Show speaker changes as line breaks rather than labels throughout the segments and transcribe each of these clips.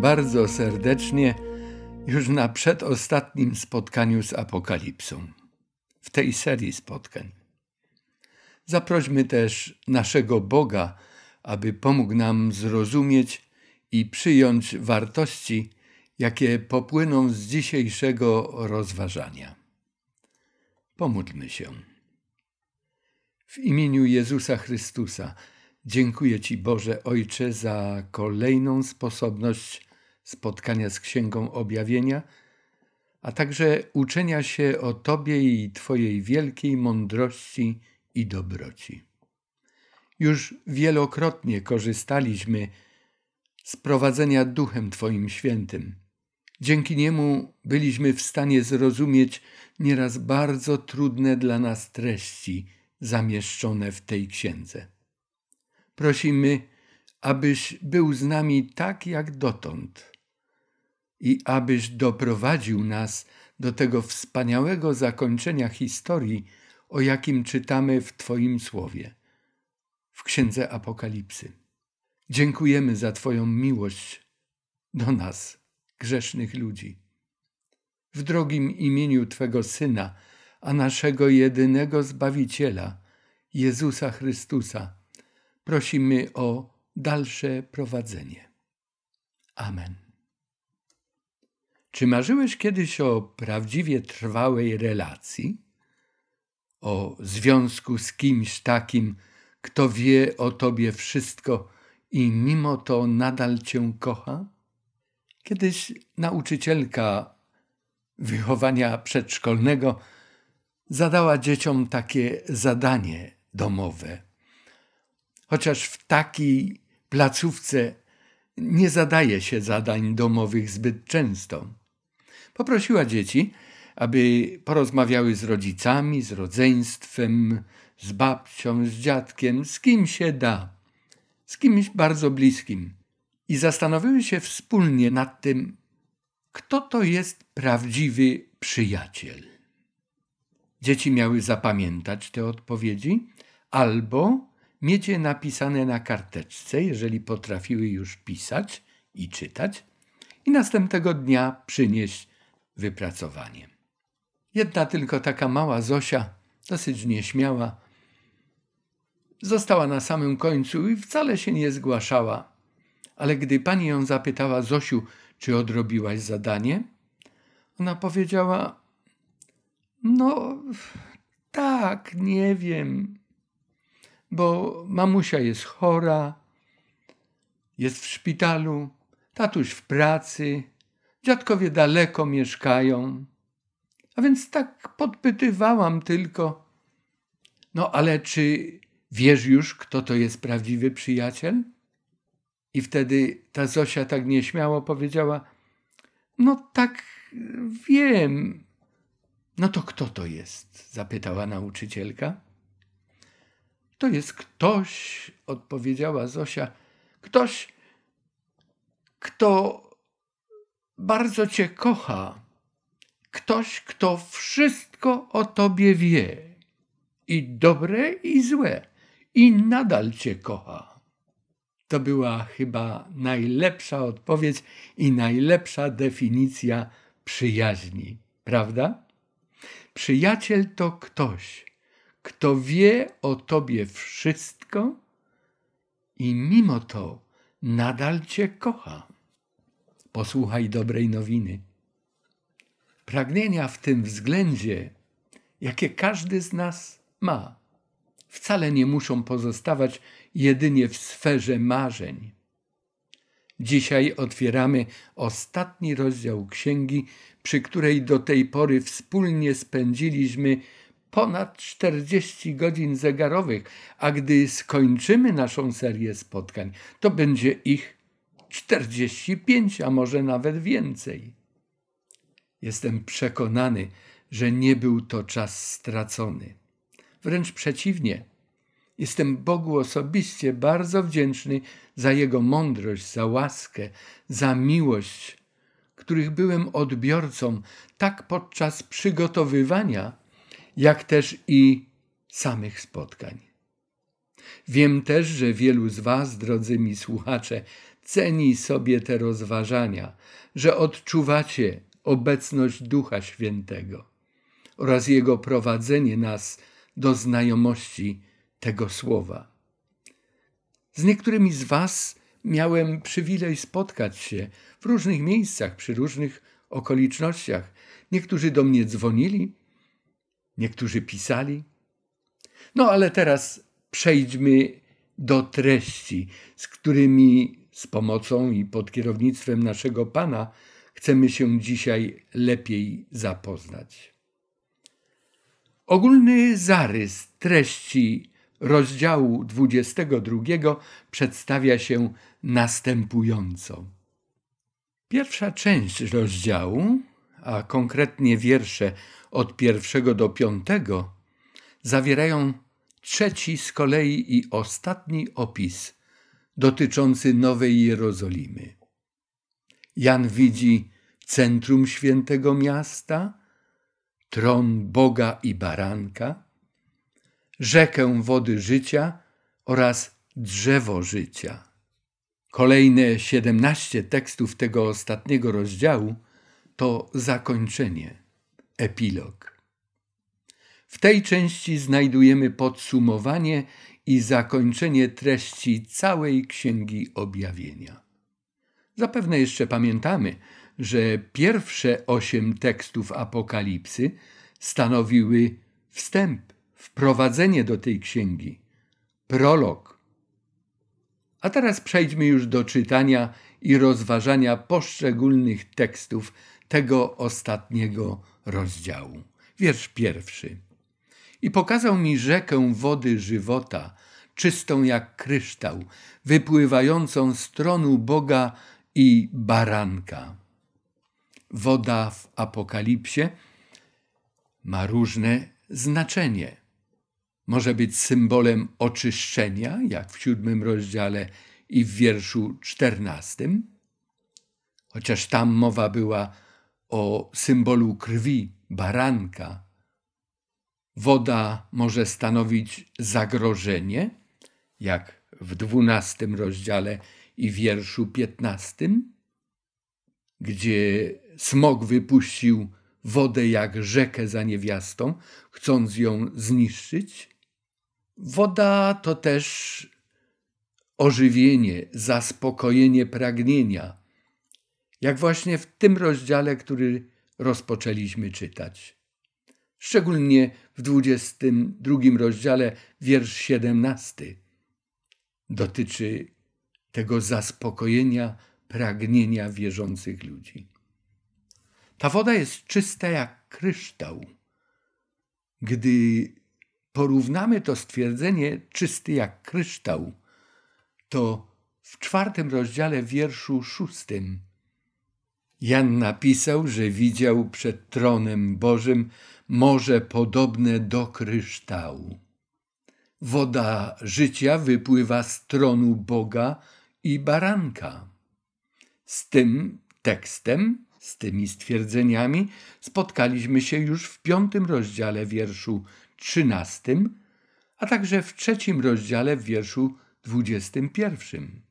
bardzo serdecznie już na przedostatnim spotkaniu z Apokalipsą w tej serii spotkań. Zaprośmy też naszego Boga, aby pomógł nam zrozumieć i przyjąć wartości, jakie popłyną z dzisiejszego rozważania. Pomódlmy się. W imieniu Jezusa Chrystusa dziękuję Ci, Boże Ojcze, za kolejną sposobność spotkania z Księgą Objawienia, a także uczenia się o Tobie i Twojej wielkiej mądrości i dobroci. Już wielokrotnie korzystaliśmy z prowadzenia Duchem Twoim Świętym. Dzięki niemu byliśmy w stanie zrozumieć nieraz bardzo trudne dla nas treści zamieszczone w tej księdze. Prosimy, abyś był z nami tak jak dotąd i abyś doprowadził nas do tego wspaniałego zakończenia historii, o jakim czytamy w Twoim słowie, w Księdze Apokalipsy. Dziękujemy za Twoją miłość do nas, grzesznych ludzi. W drogim imieniu Twego Syna, a naszego jedynego Zbawiciela, Jezusa Chrystusa, prosimy o dalsze prowadzenie. Amen. Czy marzyłeś kiedyś o prawdziwie trwałej relacji? O związku z kimś takim, kto wie o tobie wszystko i mimo to nadal cię kocha? Kiedyś nauczycielka wychowania przedszkolnego zadała dzieciom takie zadanie domowe. Chociaż w takiej placówce nie zadaje się zadań domowych zbyt często. Poprosiła dzieci, aby porozmawiały z rodzicami, z rodzeństwem, z babcią, z dziadkiem, z kim się da, z kimś bardzo bliskim. I zastanowiły się wspólnie nad tym, kto to jest prawdziwy przyjaciel. Dzieci miały zapamiętać te odpowiedzi albo mieć je napisane na karteczce, jeżeli potrafiły już pisać i czytać, i następnego dnia przynieść wypracowanie. Jedna tylko taka mała Zosia, dosyć nieśmiała, została na samym końcu i wcale się nie zgłaszała. Ale gdy pani ją zapytała, Zosiu, czy odrobiłaś zadanie? Ona powiedziała: No, tak, nie wiem, bo mamusia jest chora, jest w szpitalu, tatuś w pracy, dziadkowie daleko mieszkają. A więc tak podpytywałam tylko. No ale czy wiesz już, kto to jest prawdziwy przyjaciel? I wtedy ta Zosia tak nieśmiało powiedziała: No tak, wiem. No to kto to jest? zapytała nauczycielka. To jest ktoś, odpowiedziała Zosia. Ktoś, kto bardzo Cię kocha ktoś, kto wszystko o Tobie wie, i dobre, i złe, i nadal Cię kocha. To była chyba najlepsza odpowiedź i najlepsza definicja przyjaźni, prawda? Przyjaciel to ktoś, kto wie o Tobie wszystko i mimo to nadal Cię kocha posłuchaj dobrej nowiny. Pragnienia w tym względzie, jakie każdy z nas ma, wcale nie muszą pozostawać jedynie w sferze marzeń. Dzisiaj otwieramy ostatni rozdział księgi, przy której do tej pory wspólnie spędziliśmy ponad 40 godzin zegarowych, a gdy skończymy naszą serię spotkań, to będzie ich 45, a może nawet więcej. Jestem przekonany, że nie był to czas stracony. Wręcz przeciwnie. Jestem Bogu osobiście bardzo wdzięczny za Jego mądrość, za łaskę, za miłość, których byłem odbiorcą tak podczas przygotowywania, jak też i samych spotkań. Wiem też, że wielu z Was, drodzy mi słuchacze, ceni sobie te rozważania, że odczuwacie obecność Ducha Świętego oraz Jego prowadzenie nas do znajomości tego Słowa. Z niektórymi z Was miałem przywilej spotkać się w różnych miejscach, przy różnych okolicznościach. Niektórzy do mnie dzwonili, niektórzy pisali. No ale teraz przejdźmy do treści, z którymi z pomocą i pod kierownictwem naszego Pana chcemy się dzisiaj lepiej zapoznać. Ogólny zarys treści rozdziału 22 przedstawia się następująco. Pierwsza część rozdziału, a konkretnie wiersze od pierwszego do piątego, zawierają trzeci z kolei i ostatni opis dotyczący Nowej Jerozolimy. Jan widzi centrum świętego miasta, tron Boga i baranka, rzekę wody życia oraz drzewo życia. Kolejne 17 tekstów tego ostatniego rozdziału to zakończenie, epilog. W tej części znajdujemy podsumowanie i zakończenie treści całej Księgi Objawienia. Zapewne jeszcze pamiętamy, że pierwsze osiem tekstów Apokalipsy stanowiły wstęp, wprowadzenie do tej księgi, prolog. A teraz przejdźmy już do czytania i rozważania poszczególnych tekstów tego ostatniego rozdziału. Wiersz pierwszy. I pokazał mi rzekę wody żywota, czystą jak kryształ, wypływającą z tronu Boga i baranka. Woda w Apokalipsie ma różne znaczenie. Może być symbolem oczyszczenia, jak w siódmym rozdziale i w wierszu czternastym, chociaż tam mowa była o symbolu krwi baranka woda może stanowić zagrożenie, jak w dwunastym rozdziale i wierszu piętnastym, gdzie smog wypuścił wodę jak rzekę za niewiastą, chcąc ją zniszczyć. Woda to też ożywienie, zaspokojenie pragnienia, jak właśnie w tym rozdziale, który rozpoczęliśmy czytać szczególnie w 22 rozdziale, wiersz 17. Dotyczy tego zaspokojenia pragnienia wierzących ludzi. Ta woda jest czysta jak kryształ. Gdy porównamy to stwierdzenie czysty jak kryształ, to w czwartym rozdziale wierszu szóstym Jan napisał, że widział przed tronem Bożym morze podobne do kryształu. Woda życia wypływa z tronu Boga i baranka. Z tym tekstem, z tymi stwierdzeniami spotkaliśmy się już w piątym rozdziale wierszu trzynastym, a także w trzecim rozdziale wierszu dwudziestym pierwszym.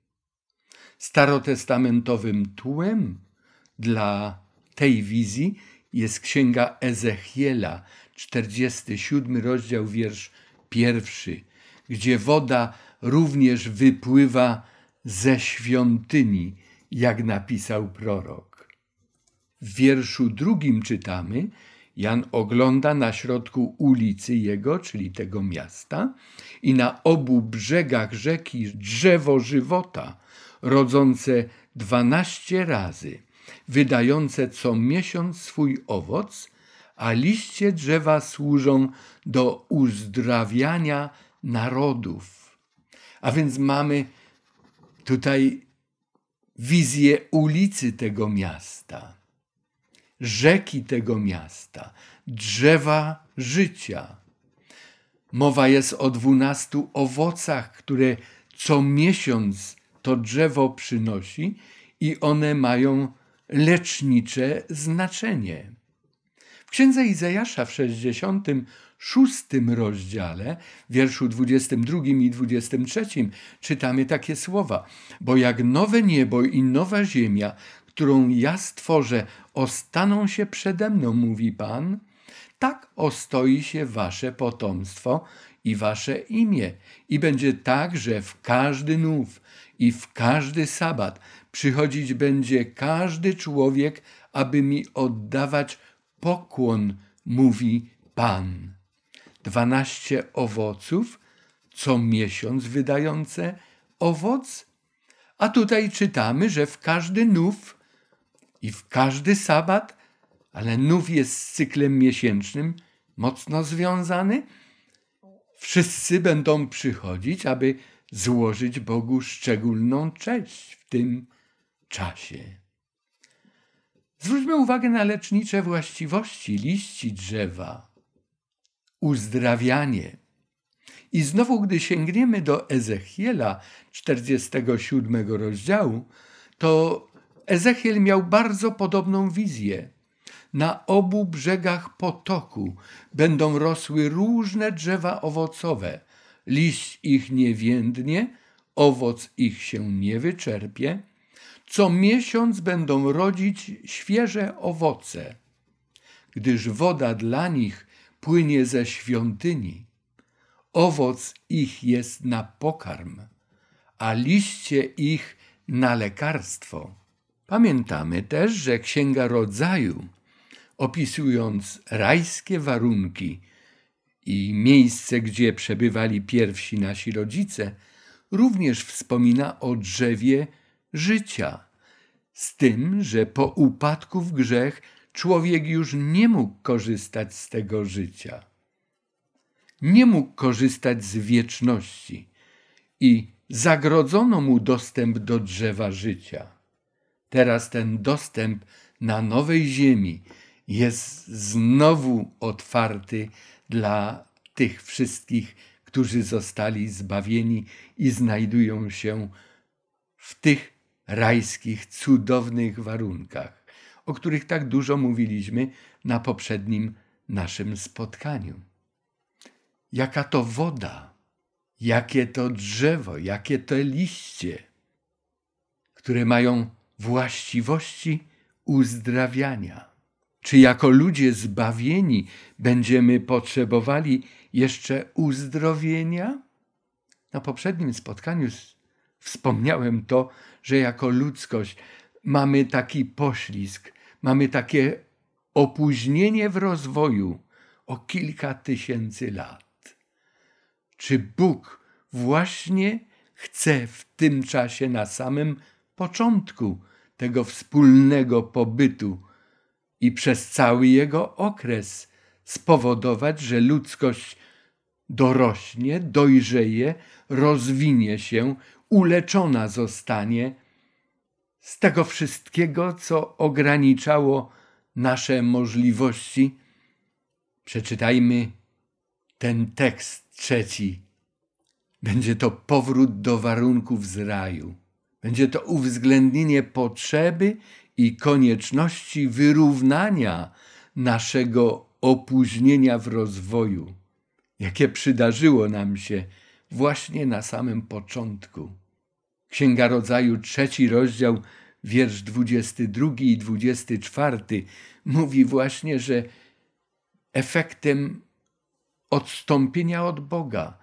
Starotestamentowym tłem dla tej wizji jest księga Ezechiela, 47 rozdział, wiersz pierwszy, gdzie woda również wypływa ze świątyni, jak napisał prorok. W wierszu drugim czytamy, Jan ogląda na środku ulicy jego, czyli tego miasta, i na obu brzegach rzeki drzewo żywota, rodzące dwanaście razy wydające co miesiąc swój owoc, a liście drzewa służą do uzdrawiania narodów. A więc mamy tutaj wizję ulicy tego miasta, rzeki tego miasta, drzewa życia. Mowa jest o dwunastu owocach, które co miesiąc to drzewo przynosi i one mają lecznicze znaczenie. W księdze Izajasza w 66 rozdziale, wierszu 22 i 23 czytamy takie słowa: Bo jak nowe niebo i nowa ziemia, którą ja stworzę, ostaną się przede mną, mówi Pan, tak ostoi się wasze potomstwo i wasze imię, i będzie tak, że w każdy nów i w każdy sabat przychodzić będzie każdy człowiek, aby mi oddawać pokłon, mówi Pan. Dwanaście owoców, co miesiąc wydające owoc, a tutaj czytamy, że w każdy nów i w każdy sabat, ale nów jest z cyklem miesięcznym mocno związany, wszyscy będą przychodzić, aby złożyć Bogu szczególną cześć w tym czasie. Zwróćmy uwagę na lecznicze właściwości liści drzewa. Uzdrawianie. I znowu, gdy sięgniemy do Ezechiela 47 rozdziału, to Ezechiel miał bardzo podobną wizję. Na obu brzegach potoku będą rosły różne drzewa owocowe, liść ich nie więdnie, owoc ich się nie wyczerpie. Co miesiąc będą rodzić świeże owoce, gdyż woda dla nich płynie ze świątyni. Owoc ich jest na pokarm, a liście ich na lekarstwo. Pamiętamy też, że Księga Rodzaju, opisując rajskie warunki i miejsce, gdzie przebywali pierwsi nasi rodzice, również wspomina o drzewie życia, z tym, że po upadku w grzech człowiek już nie mógł korzystać z tego życia. Nie mógł korzystać z wieczności i zagrodzono mu dostęp do drzewa życia. Teraz ten dostęp na nowej ziemi jest znowu otwarty dla tych wszystkich, którzy zostali zbawieni i znajdują się w tych rajskich, cudownych warunkach, o których tak dużo mówiliśmy na poprzednim naszym spotkaniu. Jaka to woda, jakie to drzewo, jakie to liście, które mają właściwości uzdrawiania. Czy jako ludzie zbawieni będziemy potrzebowali jeszcze uzdrowienia? Na poprzednim spotkaniu wspomniałem to, że jako ludzkość mamy taki poślizg, mamy takie opóźnienie w rozwoju o kilka tysięcy lat. Czy Bóg właśnie chce w tym czasie na samym początku tego wspólnego pobytu i przez cały jego okres spowodować, że ludzkość dorośnie, dojrzeje, rozwinie się, uleczona zostanie z tego wszystkiego, co ograniczało nasze możliwości. Przeczytajmy ten tekst trzeci. Będzie to powrót do warunków z raju. Będzie to uwzględnienie potrzeby i konieczności wyrównania naszego opóźnienia w rozwoju, jakie przydarzyło nam się właśnie na samym początku. Księga Rodzaju, trzeci rozdział, wiersz 22 i 24 mówi właśnie, że efektem odstąpienia od Boga,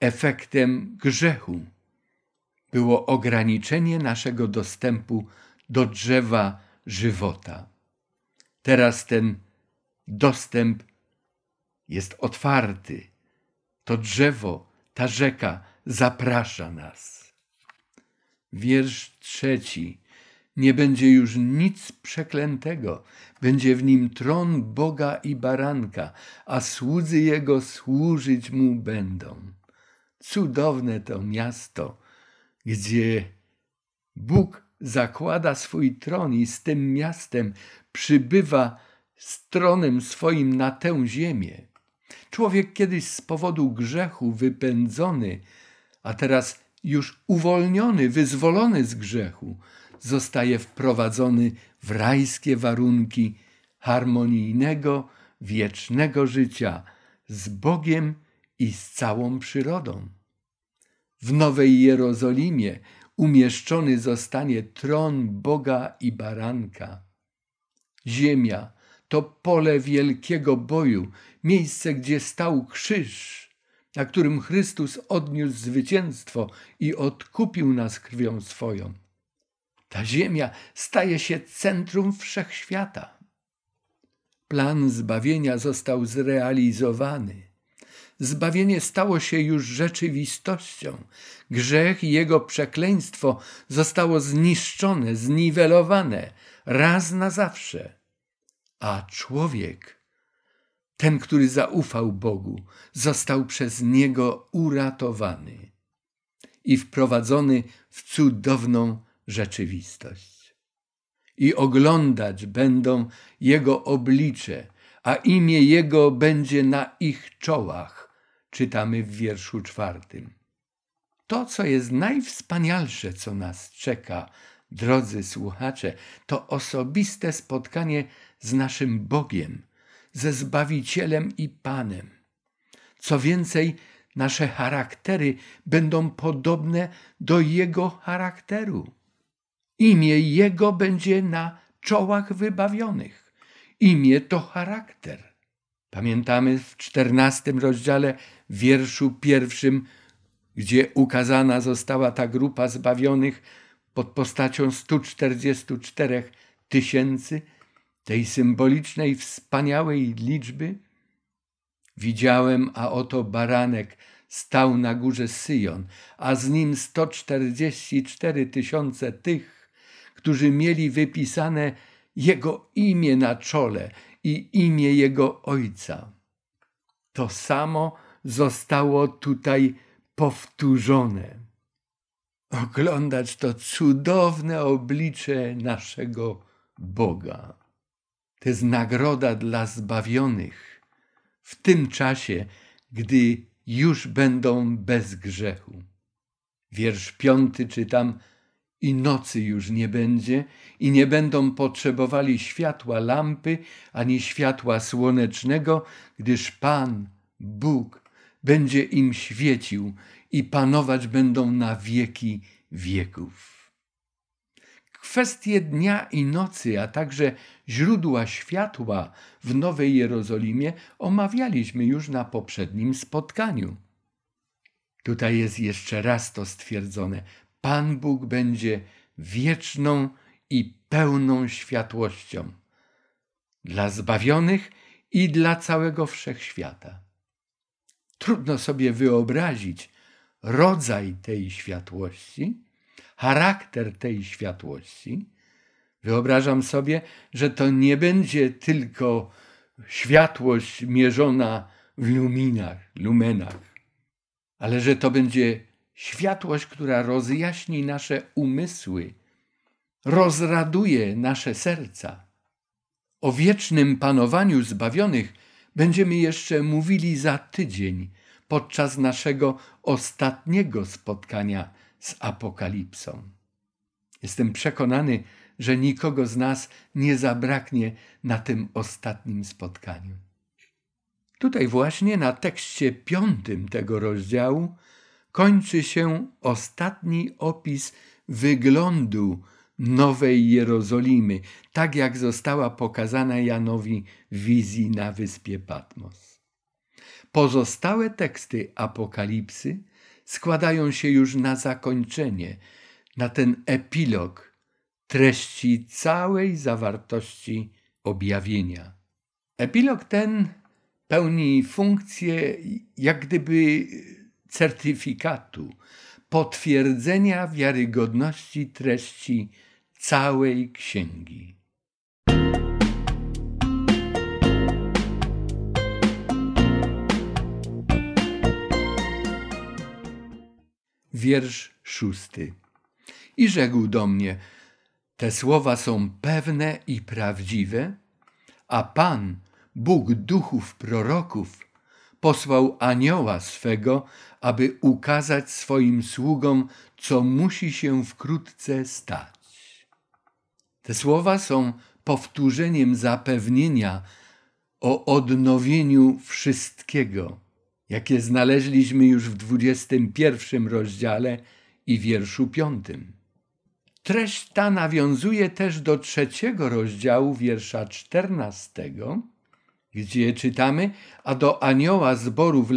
efektem grzechu było ograniczenie naszego dostępu do do drzewa żywota. Teraz ten dostęp jest otwarty. To drzewo, ta rzeka zaprasza nas. Wiersz trzeci. Nie będzie już nic przeklętego, będzie w nim tron Boga i baranka, a słudzy jego służyć mu będą. Cudowne to miasto, gdzie Bóg zakłada swój tron i z tym miastem przybywa z tronem swoim na tę ziemię. Człowiek kiedyś z powodu grzechu wypędzony, a teraz już uwolniony, wyzwolony z grzechu, zostaje wprowadzony w rajskie warunki harmonijnego, wiecznego życia z Bogiem i z całą przyrodą. W Nowej Jerozolimie umieszczony zostanie tron Boga i Baranka. Ziemia to pole wielkiego boju, miejsce, gdzie stał krzyż, na którym Chrystus odniósł zwycięstwo i odkupił nas krwią swoją. Ta ziemia staje się centrum wszechświata. Plan zbawienia został zrealizowany. Zbawienie stało się już rzeczywistością. Grzech i jego przekleństwo zostało zniszczone, zniwelowane raz na zawsze. A człowiek, ten, który zaufał Bogu, został przez niego uratowany i wprowadzony w cudowną rzeczywistość. I oglądać będą jego oblicze, a imię jego będzie na ich czołach czytamy w wierszu czwartym. To, co jest najwspanialsze, co nas czeka, drodzy słuchacze, to osobiste spotkanie z naszym Bogiem, ze Zbawicielem i Panem. Co więcej, nasze charaktery będą podobne do Jego charakteru. Imię Jego będzie na czołach wybawionych. Imię to charakter. Pamiętamy w czternastym rozdziale, wierszu pierwszym, gdzie ukazana została ta grupa zbawionych pod postacią 144 tysięcy, tej symbolicznej, wspaniałej liczby. Widziałem, a oto baranek stał na górze Syjon, a z nim 144 tysiące tych, którzy mieli wypisane jego imię na czole – i imię jego ojca. To samo zostało tutaj powtórzone. Oglądać to cudowne oblicze naszego Boga. To jest nagroda dla zbawionych w tym czasie, gdy już będą bez grzechu. Wiersz piąty czytam – i nocy już nie będzie, i nie będą potrzebowali światła lampy ani światła słonecznego, gdyż Pan, Bóg, będzie im świecił i panować będą na wieki wieków. Kwestie dnia i nocy, a także źródła światła w Nowej Jerozolimie omawialiśmy już na poprzednim spotkaniu. Tutaj jest jeszcze raz to stwierdzone. Pan Bóg będzie wieczną i pełną światłością dla zbawionych i dla całego wszechświata. Trudno sobie wyobrazić rodzaj tej światłości, charakter tej światłości. Wyobrażam sobie, że to nie będzie tylko światłość mierzona w luminach, lumenach, ale że to będzie światłość, która rozjaśni nasze umysły, rozraduje nasze serca. O wiecznym panowaniu zbawionych będziemy jeszcze mówili za tydzień podczas naszego ostatniego spotkania z Apokalipsą. Jestem przekonany, że nikogo z nas nie zabraknie na tym ostatnim spotkaniu. Tutaj właśnie na tekście piątym tego rozdziału kończy się ostatni opis wyglądu Nowej Jerozolimy, tak jak została pokazana Janowi w wizji na wyspie Patmos. Pozostałe teksty Apokalipsy składają się już na zakończenie, na ten epilog treści całej zawartości objawienia. Epilog ten pełni funkcję jak gdyby certyfikatu, potwierdzenia wiarygodności treści całej księgi. Wiersz szósty. I rzekł do mnie: Te słowa są pewne i prawdziwe, a Pan, Bóg duchów proroków, posłał anioła swego, aby ukazać swoim sługom, co musi się wkrótce stać. Te słowa są powtórzeniem zapewnienia o odnowieniu wszystkiego, jakie znaleźliśmy już w 21 rozdziale i wierszu 5. Treść ta nawiązuje też do trzeciego rozdziału wiersza 14 gdzie czytamy, a do anioła zboru w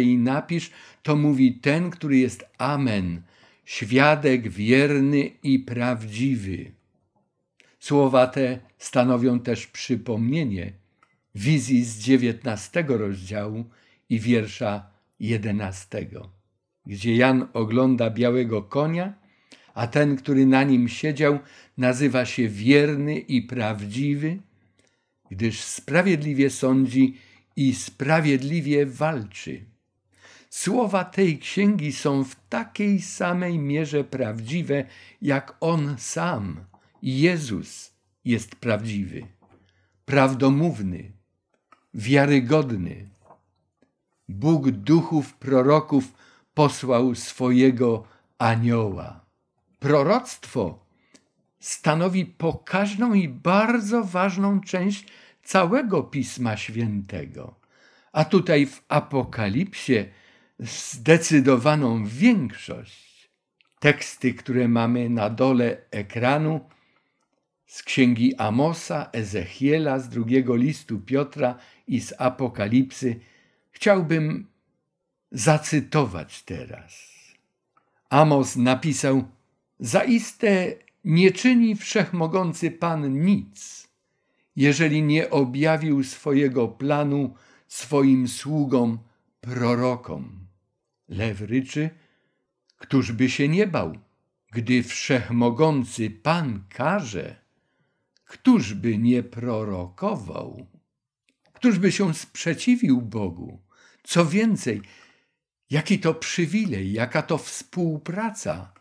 i napisz, to mówi ten, który jest Amen, świadek wierny i prawdziwy. Słowa te stanowią też przypomnienie wizji z dziewiętnastego rozdziału i wiersza jedenastego, gdzie Jan ogląda białego konia, a ten, który na nim siedział, nazywa się wierny i prawdziwy, gdyż sprawiedliwie sądzi i sprawiedliwie walczy. Słowa tej księgi są w takiej samej mierze prawdziwe, jak on sam, Jezus, jest prawdziwy, prawdomówny, wiarygodny. Bóg duchów proroków posłał swojego anioła. Proroctwo stanowi pokaźną i bardzo ważną część całego Pisma Świętego. A tutaj w Apokalipsie zdecydowaną większość. Teksty, które mamy na dole ekranu z księgi Amosa, Ezechiela, z drugiego listu Piotra i z Apokalipsy, chciałbym zacytować teraz. Amos napisał: Zaiste nie czyni wszechmogący Pan nic, jeżeli nie objawił swojego planu swoim sługom, prorokom. Lew ryczy, któż by się nie bał, gdy wszechmogący Pan karze, któż by nie prorokował? Któż by się sprzeciwił Bogu? Co więcej, jaki to przywilej, jaka to współpraca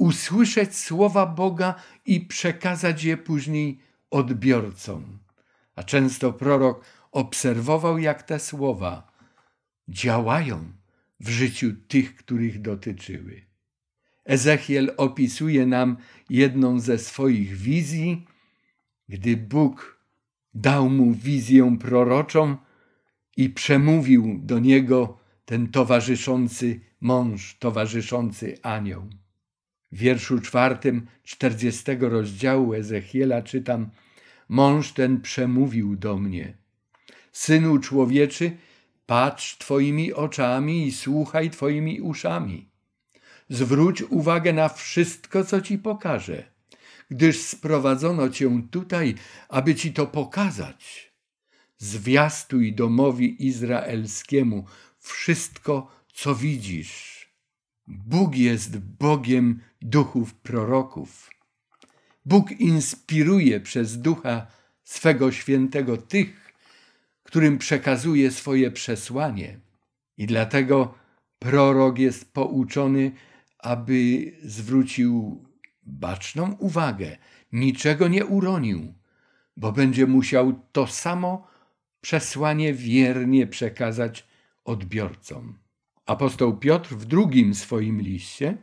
usłyszeć słowa Boga i przekazać je później odbiorcom. A często prorok obserwował, jak te słowa działają w życiu tych, których dotyczyły. Ezechiel opisuje nam jedną ze swoich wizji, gdy Bóg dał mu wizję proroczą i przemówił do niego ten towarzyszący mąż, towarzyszący anioł. W wierszu czwartym czterdziestego rozdziału Ezechiela czytam Mąż ten przemówił do mnie. Synu człowieczy, patrz Twoimi oczami i słuchaj Twoimi uszami. Zwróć uwagę na wszystko, co Ci pokażę, gdyż sprowadzono Cię tutaj, aby Ci to pokazać. Zwiastuj domowi izraelskiemu wszystko, co widzisz. Bóg jest Bogiem duchów proroków. Bóg inspiruje przez ducha swego świętego tych, którym przekazuje swoje przesłanie. I dlatego prorok jest pouczony, aby zwrócił baczną uwagę, niczego nie uronił, bo będzie musiał to samo przesłanie wiernie przekazać odbiorcom. Apostoł Piotr w drugim swoim liście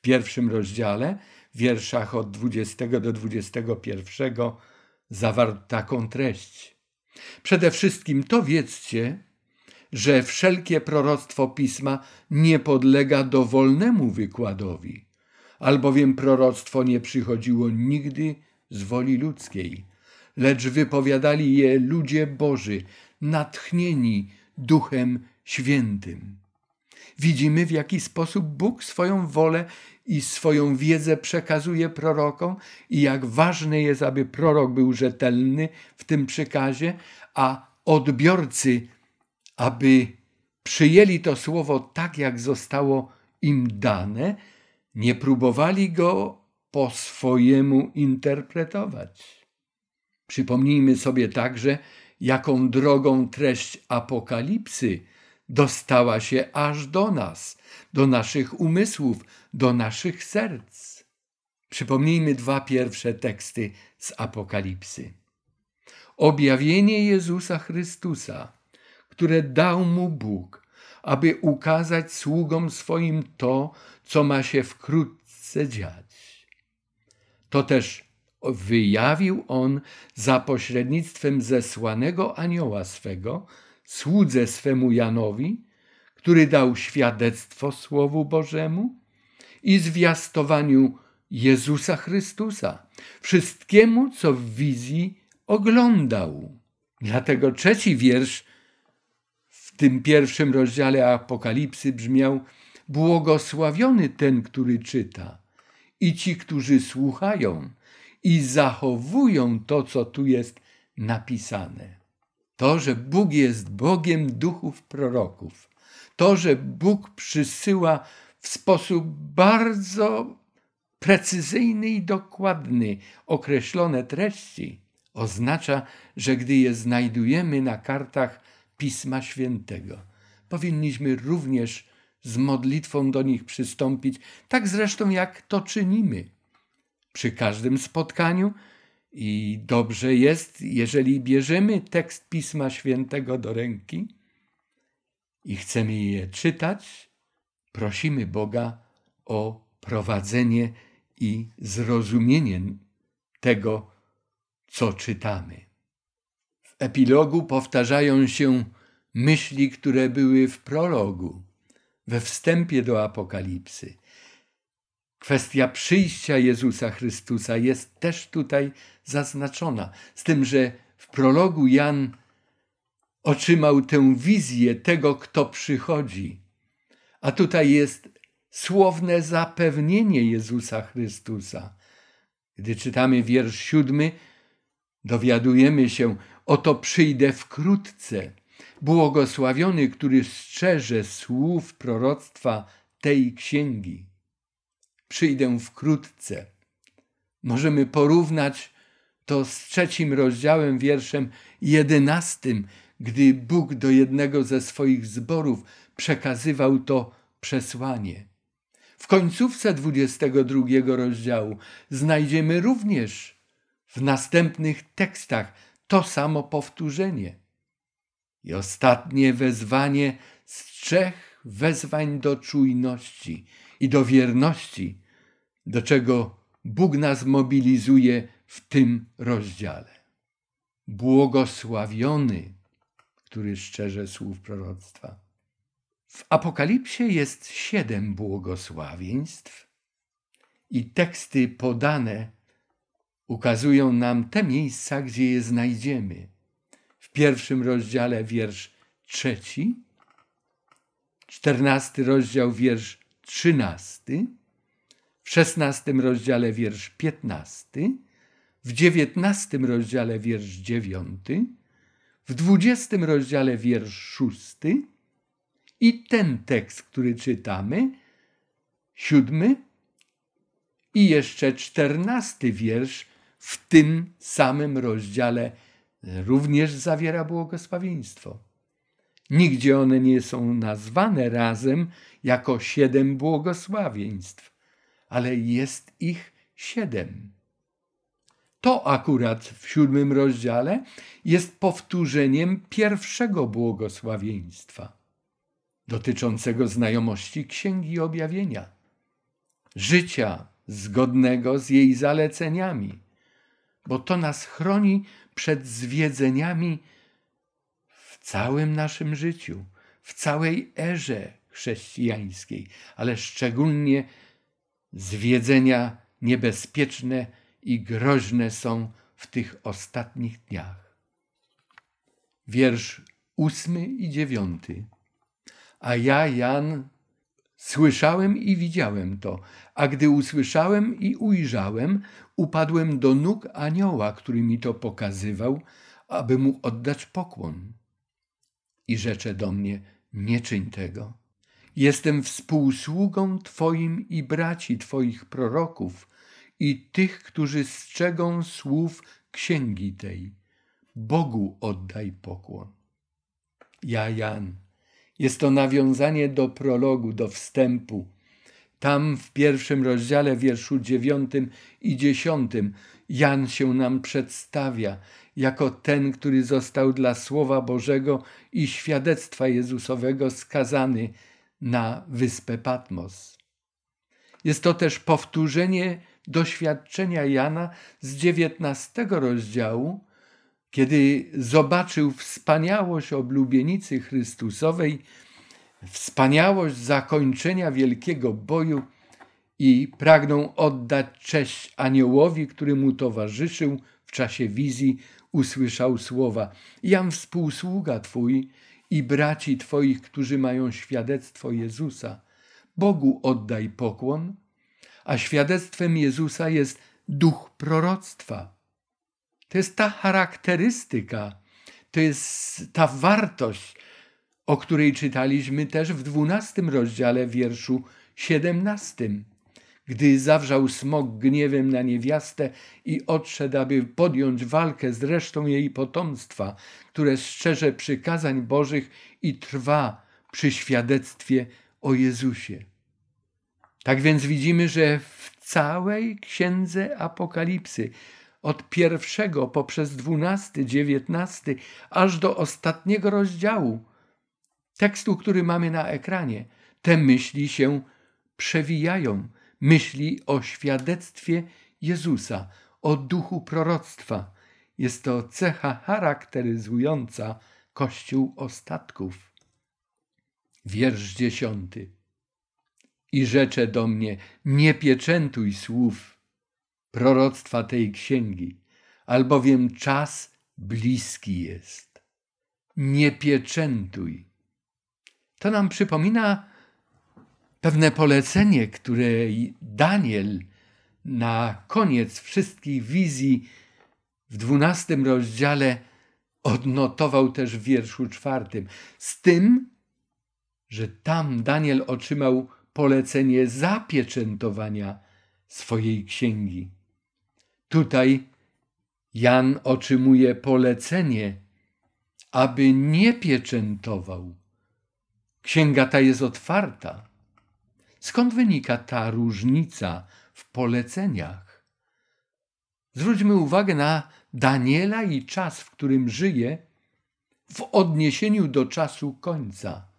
w pierwszym rozdziale, w wierszach od 20 do 21, zawarł taką treść. Przede wszystkim to wiedzcie, że wszelkie proroctwo pisma nie podlega dowolnemu wykładowi, albowiem proroctwo nie przychodziło nigdy z woli ludzkiej, lecz wypowiadali je ludzie Boży, natchnieni Duchem Świętym. Widzimy, w jaki sposób Bóg swoją wolę i swoją wiedzę przekazuje prorokom i jak ważne jest, aby prorok był rzetelny w tym przekazie, a odbiorcy, aby przyjęli to słowo tak, jak zostało im dane, nie próbowali go po swojemu interpretować. Przypomnijmy sobie także, jaką drogą treść Apokalipsy dostała się aż do nas, do naszych umysłów, do naszych serc. Przypomnijmy dwa pierwsze teksty z Apokalipsy. Objawienie Jezusa Chrystusa, które dał mu Bóg, aby ukazać sługom swoim to, co ma się wkrótce dziać. To też wyjawił on za pośrednictwem zesłanego anioła swego, słudze swemu Janowi, który dał świadectwo Słowu Bożemu i zwiastowaniu Jezusa Chrystusa, wszystkiemu, co w wizji oglądał. Dlatego trzeci wiersz w tym pierwszym rozdziale Apokalipsy brzmiał: Błogosławiony ten, który czyta, i ci, którzy słuchają i zachowują to, co tu jest napisane. To, że Bóg jest Bogiem duchów proroków. To, że Bóg przysyła w sposób bardzo precyzyjny i dokładny określone treści, oznacza, że gdy je znajdujemy na kartach Pisma Świętego, powinniśmy również z modlitwą do nich przystąpić, tak zresztą jak to czynimy. Przy każdym spotkaniu i dobrze jest, jeżeli bierzemy tekst Pisma Świętego do ręki i chcemy je czytać, prosimy Boga o prowadzenie i zrozumienie tego, co czytamy. W epilogu powtarzają się myśli, które były w prologu, we wstępie do Apokalipsy. Kwestia przyjścia Jezusa Chrystusa jest też tutaj zaznaczona. Z tym, że w prologu Jan otrzymał tę wizję tego, kto przychodzi. A tutaj jest słowne zapewnienie Jezusa Chrystusa. Gdy czytamy wiersz siódmy, dowiadujemy się, oto przyjdę wkrótce. Błogosławiony, który strzeże słów proroctwa tej księgi. Przyjdę wkrótce. Możemy porównać to z trzecim rozdziałem, wierszem jedenastym, gdy Bóg do jednego ze swoich zborów przekazywał to przesłanie. W końcówce 22 rozdziału znajdziemy również w następnych tekstach to samo powtórzenie. I ostatnie wezwanie z trzech wezwań do czujności i do wierności, do czego Bóg nas mobilizuje w tym rozdziale. Błogosławiony, który szczerze słów proroctwa. W Apokalipsie jest siedem błogosławieństw i teksty podane ukazują nam te miejsca, gdzie je znajdziemy. W pierwszym rozdziale wiersz trzeci, czternasty rozdział wiersz trzynasty, w szesnastym rozdziale wiersz piętnasty, w dziewiętnastym rozdziale wiersz dziewiąty, w dwudziestym rozdziale wiersz szósty i ten tekst, który czytamy, siódmy i jeszcze czternasty wiersz w tym samym rozdziale również zawiera błogosławieństwo. Nigdzie one nie są nazwane razem jako siedem błogosławieństw, ale jest ich siedem to akurat w siódmym rozdziale jest powtórzeniem pierwszego błogosławieństwa dotyczącego znajomości Księgi Objawienia, życia zgodnego z jej zaleceniami, bo to nas chroni przed zwiedzeniami w całym naszym życiu, w całej erze chrześcijańskiej, ale szczególnie zwiedzenia niebezpieczne i groźne są w tych ostatnich dniach. Wiersz ósmy i dziewiąty. A ja, Jan, słyszałem i widziałem to, a gdy usłyszałem i ujrzałem, upadłem do nóg anioła, który mi to pokazywał, aby mu oddać pokłon. I rzecze do mnie: Nie czyń tego. Jestem współsługą Twoim i braci Twoich proroków i tych, którzy strzegą słów księgi tej. Bogu oddaj pokłon. Ja, Jan. Jest to nawiązanie do prologu, do wstępu. Tam w pierwszym rozdziale, wierszu dziewiątym i dziesiątym, Jan się nam przedstawia jako ten, który został dla Słowa Bożego i świadectwa Jezusowego skazany na wyspę Patmos. Jest to też powtórzenie doświadczenia Jana z dziewiętnastego rozdziału, kiedy zobaczył wspaniałość oblubienicy Chrystusowej, wspaniałość zakończenia wielkiego boju i pragnął oddać cześć aniołowi, który mu towarzyszył w czasie wizji, usłyszał słowa: Jam współsługa Twój i braci Twoich, którzy mają świadectwo Jezusa. Bogu oddaj pokłon a świadectwem Jezusa jest duch proroctwa. To jest ta charakterystyka, to jest ta wartość, o której czytaliśmy też w dwunastym rozdziale wierszu siedemnastym. Gdy zawrzał smok gniewem na niewiastę i odszedł, aby podjąć walkę z resztą jej potomstwa, które strzeże przykazań Bożych i trwa przy świadectwie o Jezusie. Tak więc widzimy, że w całej księdze Apokalipsy, od pierwszego poprzez dwunasty, dziewiętnasty, aż do ostatniego rozdziału tekstu, który mamy na ekranie, te myśli się przewijają. Myśli o świadectwie Jezusa, o duchu proroctwa. Jest to cecha charakteryzująca Kościół ostatków. Wiersz dziesiąty. I rzecze do mnie, nie pieczętuj słów proroctwa tej księgi, albowiem czas bliski jest. Nie pieczętuj. To nam przypomina pewne polecenie, które Daniel na koniec wszystkich wizji w dwunastym rozdziale odnotował też w wierszu czwartym. Z tym, że tam Daniel otrzymał polecenie zapieczętowania swojej księgi. Tutaj Jan otrzymuje polecenie, aby nie pieczętował. Księga ta jest otwarta. Skąd wynika ta różnica w poleceniach? Zwróćmy uwagę na Daniela i czas, w którym żyje, w odniesieniu do czasu końca.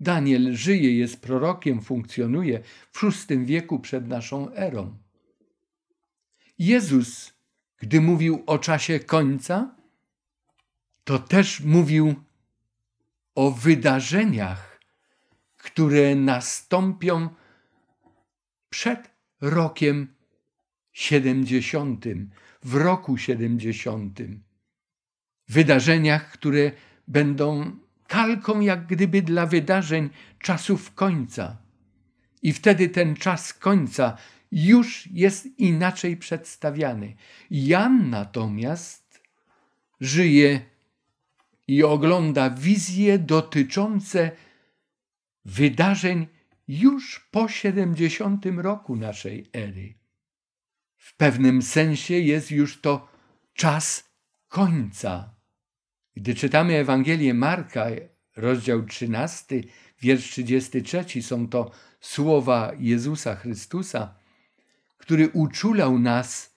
Daniel żyje, jest prorokiem, funkcjonuje w VI wieku przed naszą erą. Jezus, gdy mówił o czasie końca, to też mówił o wydarzeniach, które nastąpią przed rokiem 70, w roku 70. Wydarzeniach, które będą kalką jak gdyby dla wydarzeń czasów końca. I wtedy ten czas końca już jest inaczej przedstawiany. Jan natomiast żyje i ogląda wizje dotyczące wydarzeń już po 70 roku naszej ery. W pewnym sensie jest już to czas końca. Gdy czytamy Ewangelię Marka, rozdział 13, wiersz 33, są to słowa Jezusa Chrystusa, który uczulał nas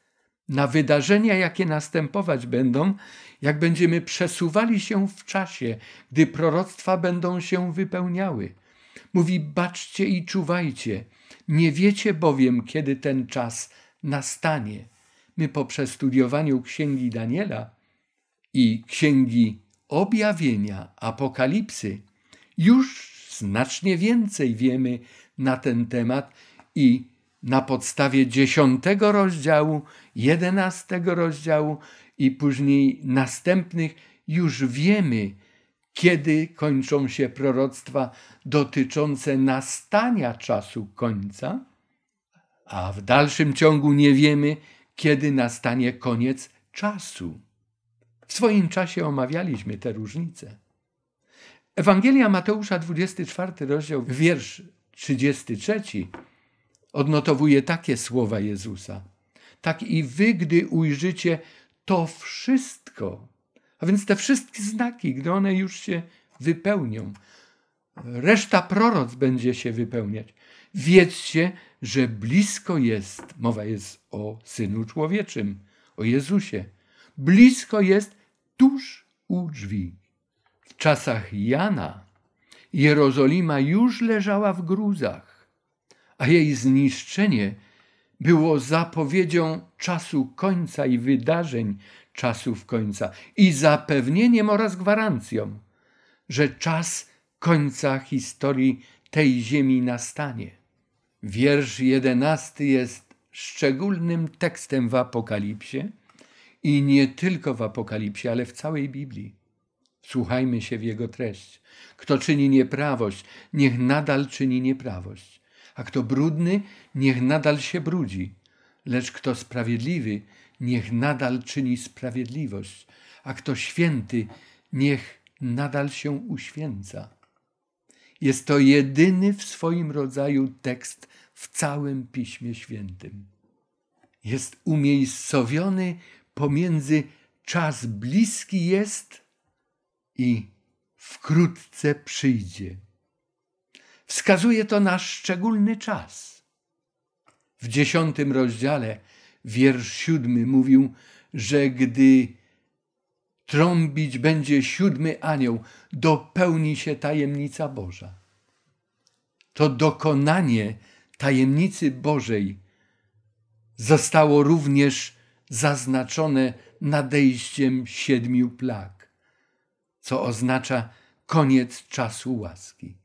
na wydarzenia, jakie następować będą, jak będziemy przesuwali się w czasie, gdy proroctwa będą się wypełniały. Mówi: Baczcie i czuwajcie, nie wiecie bowiem, kiedy ten czas nastanie. My po przestudiowaniu księgi Daniela i księgi objawienia, apokalipsy, już znacznie więcej wiemy na ten temat i na podstawie dziesiątego rozdziału, jedenastego rozdziału i później następnych już wiemy, kiedy kończą się proroctwa dotyczące nastania czasu końca, a w dalszym ciągu nie wiemy, kiedy nastanie koniec czasu. W swoim czasie omawialiśmy te różnice. Ewangelia Mateusza, 24 rozdział, wiersz 33, odnotowuje takie słowa Jezusa. Tak i wy, gdy ujrzycie to wszystko, a więc te wszystkie znaki, gdy one już się wypełnią, reszta proroc będzie się wypełniać. Wiedzcie, że blisko jest, mowa jest o Synu Człowieczym, o Jezusie. Blisko jest, tuż u drzwi. W czasach Jana Jerozolima już leżała w gruzach, a jej zniszczenie było zapowiedzią czasu końca i wydarzeń czasów końca i zapewnieniem oraz gwarancją, że czas końca historii tej ziemi nastanie. Wiersz jedenasty jest szczególnym tekstem w Apokalipsie, i nie tylko w Apokalipsie, ale w całej Biblii. Słuchajmy się w jego treść. Kto czyni nieprawość, niech nadal czyni nieprawość. A kto brudny, niech nadal się brudzi. Lecz kto sprawiedliwy, niech nadal czyni sprawiedliwość. A kto święty, niech nadal się uświęca. Jest to jedyny w swoim rodzaju tekst w całym Piśmie Świętym. Jest umiejscowiony pomiędzy czas bliski jest i wkrótce przyjdzie. Wskazuje to na szczególny czas. W dziesiątym rozdziale, wiersz siódmy mówił, że gdy trąbić będzie siódmy anioł, dopełni się tajemnica Boża. To dokonanie tajemnicy Bożej zostało również zaznaczone nadejściem siedmiu plag, co oznacza koniec czasu łaski.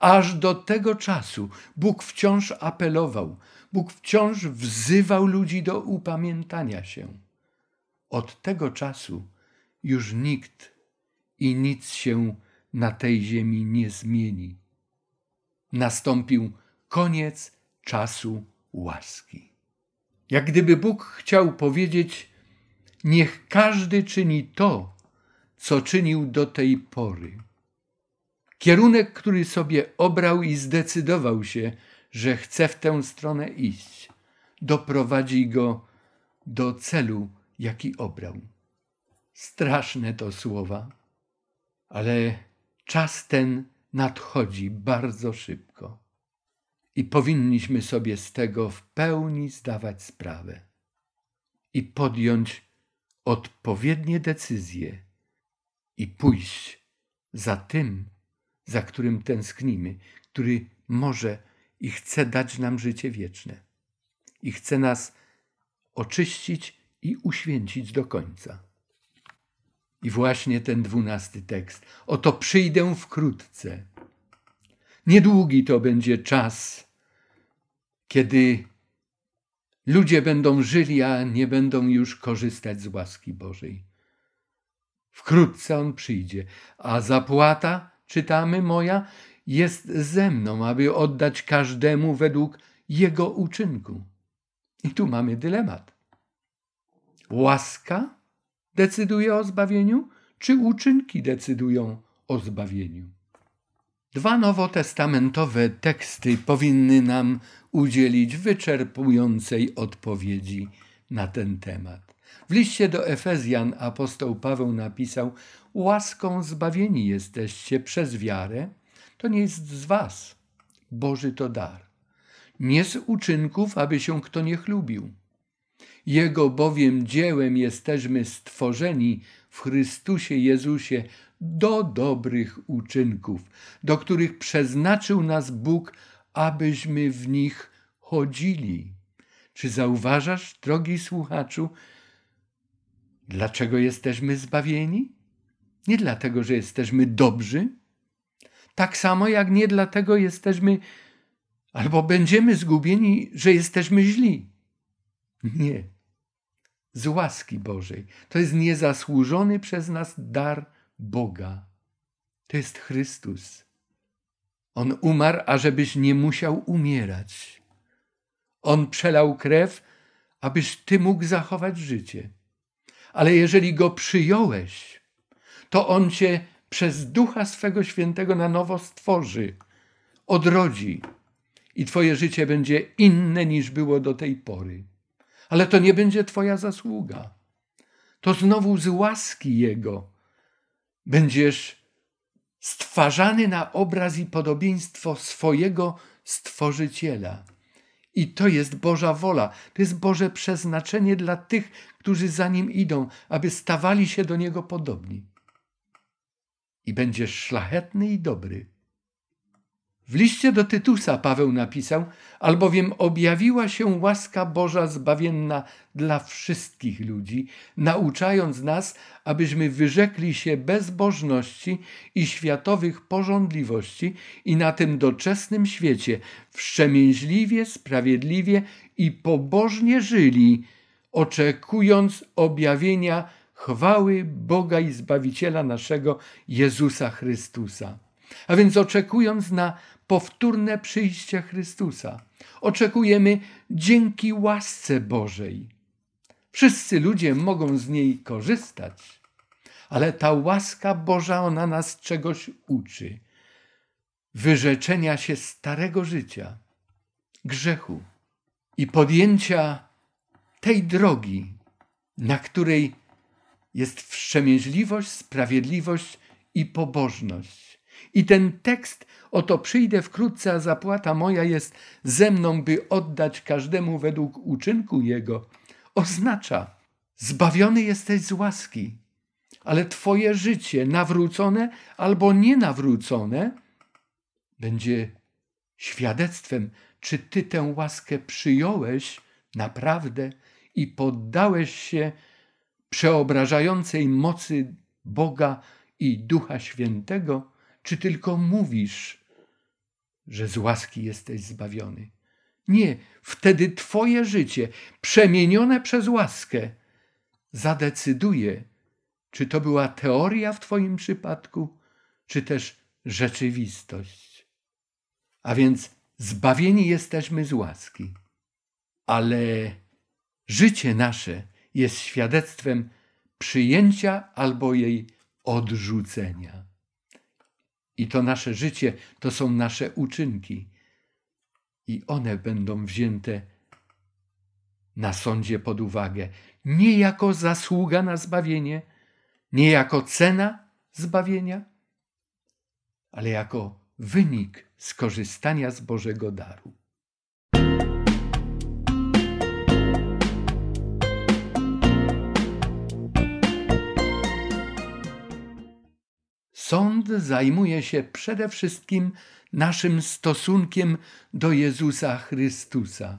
Aż do tego czasu Bóg wciąż apelował, Bóg wciąż wzywał ludzi do upamiętania się. Od tego czasu już nikt i nic się na tej ziemi nie zmieni. Nastąpił koniec czasu łaski. Jak gdyby Bóg chciał powiedzieć: Niech każdy czyni to, co czynił do tej pory. Kierunek, który sobie obrał i zdecydował się, że chce w tę stronę iść, doprowadzi go do celu, jaki obrał. Straszne to słowa, ale czas ten nadchodzi bardzo szybko. I powinniśmy sobie z tego w pełni zdawać sprawę i podjąć odpowiednie decyzje i pójść za tym, za którym tęsknimy, który może i chce dać nam życie wieczne i chce nas oczyścić i uświęcić do końca. I właśnie ten dwunasty tekst. Oto przyjdę wkrótce. Niedługi to będzie czas kiedy ludzie będą żyli, a nie będą już korzystać z łaski Bożej. Wkrótce On przyjdzie, a zapłata, czytamy moja, jest ze mną, aby oddać każdemu według jego uczynku. I tu mamy dylemat. Łaska decyduje o zbawieniu, czy uczynki decydują o zbawieniu? Dwa nowotestamentowe teksty powinny nam udzielić wyczerpującej odpowiedzi na ten temat. W liście do Efezjan apostoł Paweł napisał: Łaską zbawieni jesteście przez wiarę, to nie jest z was, Boży to dar. Nie z uczynków, aby się kto nie chlubił. Jego bowiem dziełem jesteśmy stworzeni w Chrystusie Jezusie do dobrych uczynków, do których przeznaczył nas Bóg, abyśmy w nich chodzili. Czy zauważasz, drogi słuchaczu, dlaczego jesteśmy zbawieni? Nie dlatego, że jesteśmy dobrzy, tak samo jak nie dlatego jesteśmy albo będziemy zgubieni, że jesteśmy źli. Nie. Z łaski Bożej. To jest niezasłużony przez nas dar Boga. To jest Chrystus. On umarł, ażebyś nie musiał umierać. On przelał krew, abyś ty mógł zachować życie. Ale jeżeli go przyjąłeś, to on cię przez ducha swego świętego na nowo stworzy, odrodzi i twoje życie będzie inne niż było do tej pory. Ale to nie będzie twoja zasługa. To znowu z łaski jego Będziesz stwarzany na obraz i podobieństwo swojego Stworzyciela. I to jest Boża wola, to jest Boże przeznaczenie dla tych, którzy za Nim idą, aby stawali się do Niego podobni. I będziesz szlachetny i dobry w liście do Tytusa Paweł napisał, albowiem objawiła się łaska Boża zbawienna dla wszystkich ludzi, nauczając nas, abyśmy wyrzekli się bezbożności i światowych porządliwości i na tym doczesnym świecie wszczemięźliwie, sprawiedliwie i pobożnie żyli, oczekując objawienia chwały Boga i Zbawiciela naszego Jezusa Chrystusa. A więc oczekując na powtórne przyjście Chrystusa. Oczekujemy dzięki łasce Bożej. Wszyscy ludzie mogą z niej korzystać, ale ta łaska Boża ona nas czegoś uczy. Wyrzeczenia się starego życia, grzechu i podjęcia tej drogi, na której jest wstrzemięźliwość, sprawiedliwość i pobożność. I ten tekst Oto przyjdę wkrótce, a zapłata moja jest ze mną, by oddać każdemu według uczynku jego. Oznacza, zbawiony jesteś z łaski, ale twoje życie, nawrócone albo nienawrócone, będzie świadectwem, czy ty tę łaskę przyjąłeś naprawdę i poddałeś się przeobrażającej mocy Boga i Ducha Świętego, czy tylko mówisz, że z łaski jesteś zbawiony. Nie, wtedy Twoje życie, przemienione przez łaskę, zadecyduje, czy to była teoria w Twoim przypadku, czy też rzeczywistość. A więc zbawieni jesteśmy z łaski, ale życie nasze jest świadectwem przyjęcia albo jej odrzucenia. I to nasze życie to są nasze uczynki. I one będą wzięte na sądzie pod uwagę. Nie jako zasługa na zbawienie, nie jako cena zbawienia, ale jako wynik skorzystania z Bożego daru. Sąd zajmuje się przede wszystkim naszym stosunkiem do Jezusa Chrystusa.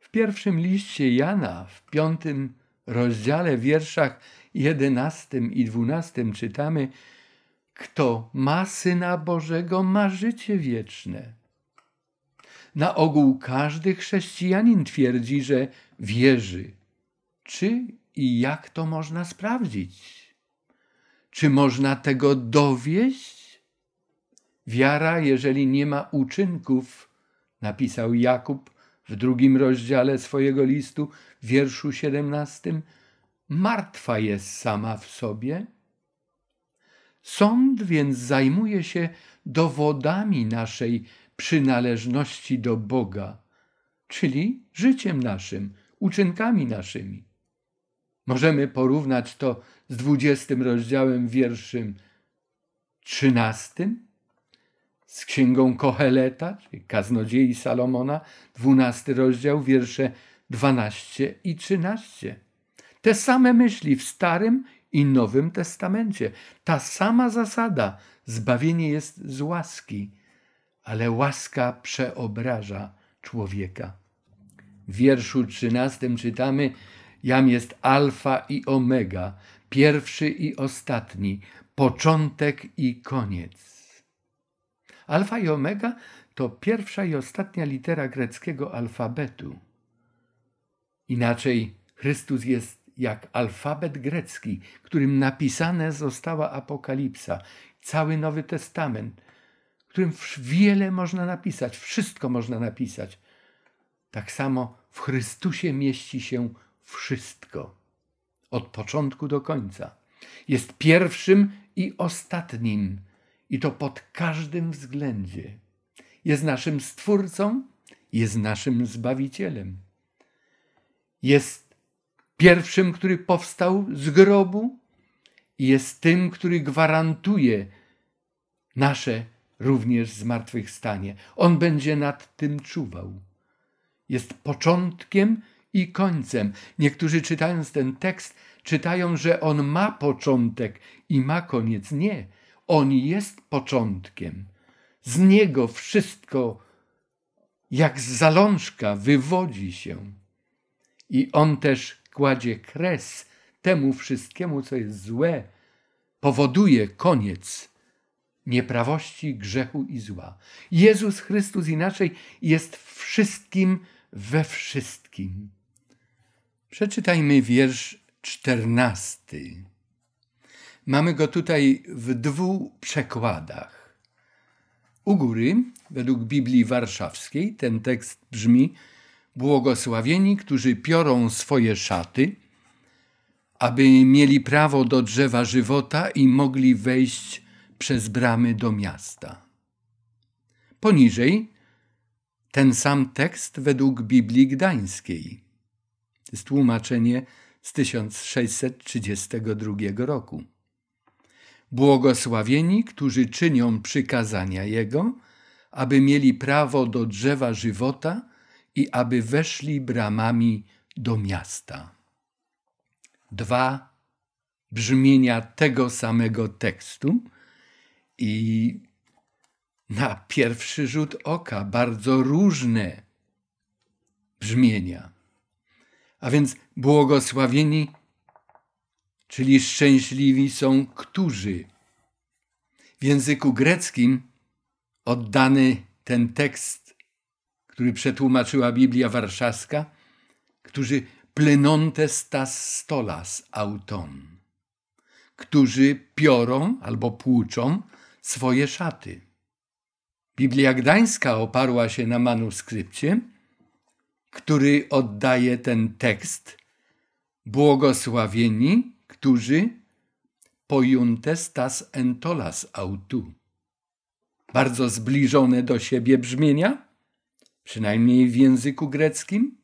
W pierwszym liście Jana, w piątym rozdziale, wierszach jedenastym i dwunastym czytamy: Kto ma syna Bożego, ma życie wieczne. Na ogół każdy chrześcijanin twierdzi, że wierzy. Czy i jak to można sprawdzić? Czy można tego dowieść? Wiara, jeżeli nie ma uczynków, napisał Jakub w drugim rozdziale swojego listu, w wierszu 17, martwa jest sama w sobie. Sąd więc zajmuje się dowodami naszej przynależności do Boga, czyli życiem naszym, uczynkami naszymi. Możemy porównać to z dwudziestym rozdziałem wierszym trzynastym, z księgą Koheleta, czyli kaznodziei Salomona, dwunasty rozdział, wiersze dwanaście i 13. Te same myśli w Starym i Nowym Testamencie. Ta sama zasada. Zbawienie jest z łaski, ale łaska przeobraża człowieka. W wierszu 13 czytamy, Jam jest alfa i omega, pierwszy i ostatni, początek i koniec. Alfa i omega to pierwsza i ostatnia litera greckiego alfabetu. Inaczej Chrystus jest jak alfabet grecki, którym napisane została Apokalipsa, cały Nowy Testament, którym wiele można napisać, wszystko można napisać. Tak samo w Chrystusie mieści się wszystko, od początku do końca. Jest pierwszym i ostatnim, i to pod każdym względzie. Jest naszym Stwórcą, jest naszym Zbawicielem. Jest pierwszym, który powstał z grobu, i jest tym, który gwarantuje nasze również zmartwychwstanie. On będzie nad tym czuwał. Jest początkiem i końcem. Niektórzy czytając ten tekst, czytają, że on ma początek i ma koniec. Nie, on jest początkiem. Z niego wszystko, jak z zalążka, wywodzi się. I on też kładzie kres temu wszystkiemu, co jest złe, powoduje koniec nieprawości, grzechu i zła. Jezus Chrystus inaczej jest wszystkim we wszystkim. Przeczytajmy wiersz czternasty. Mamy go tutaj w dwóch przekładach. U góry, według Biblii Warszawskiej, ten tekst brzmi: Błogosławieni, którzy piorą swoje szaty, aby mieli prawo do drzewa żywota i mogli wejść przez bramy do miasta. Poniżej ten sam tekst według Biblii Gdańskiej jest tłumaczenie z 1632 roku. Błogosławieni, którzy czynią przykazania Jego, aby mieli prawo do drzewa żywota i aby weszli bramami do miasta. Dwa brzmienia tego samego tekstu i na pierwszy rzut oka bardzo różne brzmienia a więc błogosławieni, czyli szczęśliwi są którzy. W języku greckim oddany ten tekst, który przetłumaczyła Biblia Warszawska, którzy plenontes tas stolas auton, którzy piorą albo płuczą swoje szaty. Biblia Gdańska oparła się na manuskrypcie, który oddaje ten tekst. Błogosławieni, którzy pojuntestas entolas autu. Bardzo zbliżone do siebie brzmienia, przynajmniej w języku greckim,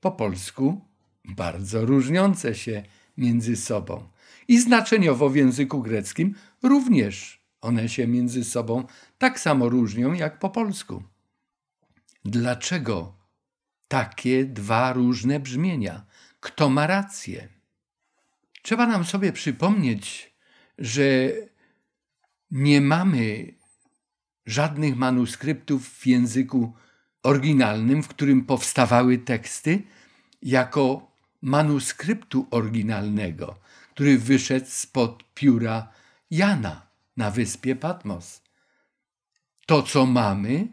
po polsku bardzo różniące się między sobą. I znaczeniowo w języku greckim również one się między sobą tak samo różnią jak po polsku. Dlaczego takie dwa różne brzmienia. Kto ma rację? Trzeba nam sobie przypomnieć, że nie mamy żadnych manuskryptów w języku oryginalnym, w którym powstawały teksty, jako manuskryptu oryginalnego, który wyszedł spod pióra Jana na wyspie Patmos. To, co mamy,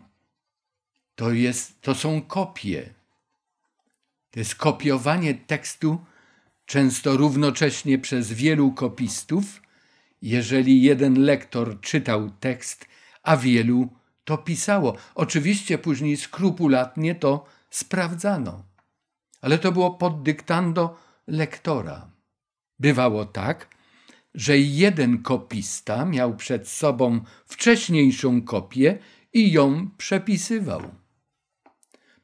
to, jest, to są kopie to jest kopiowanie tekstu często równocześnie przez wielu kopistów, jeżeli jeden lektor czytał tekst, a wielu to pisało. Oczywiście później skrupulatnie to sprawdzano, ale to było pod dyktando lektora. Bywało tak, że jeden kopista miał przed sobą wcześniejszą kopię i ją przepisywał.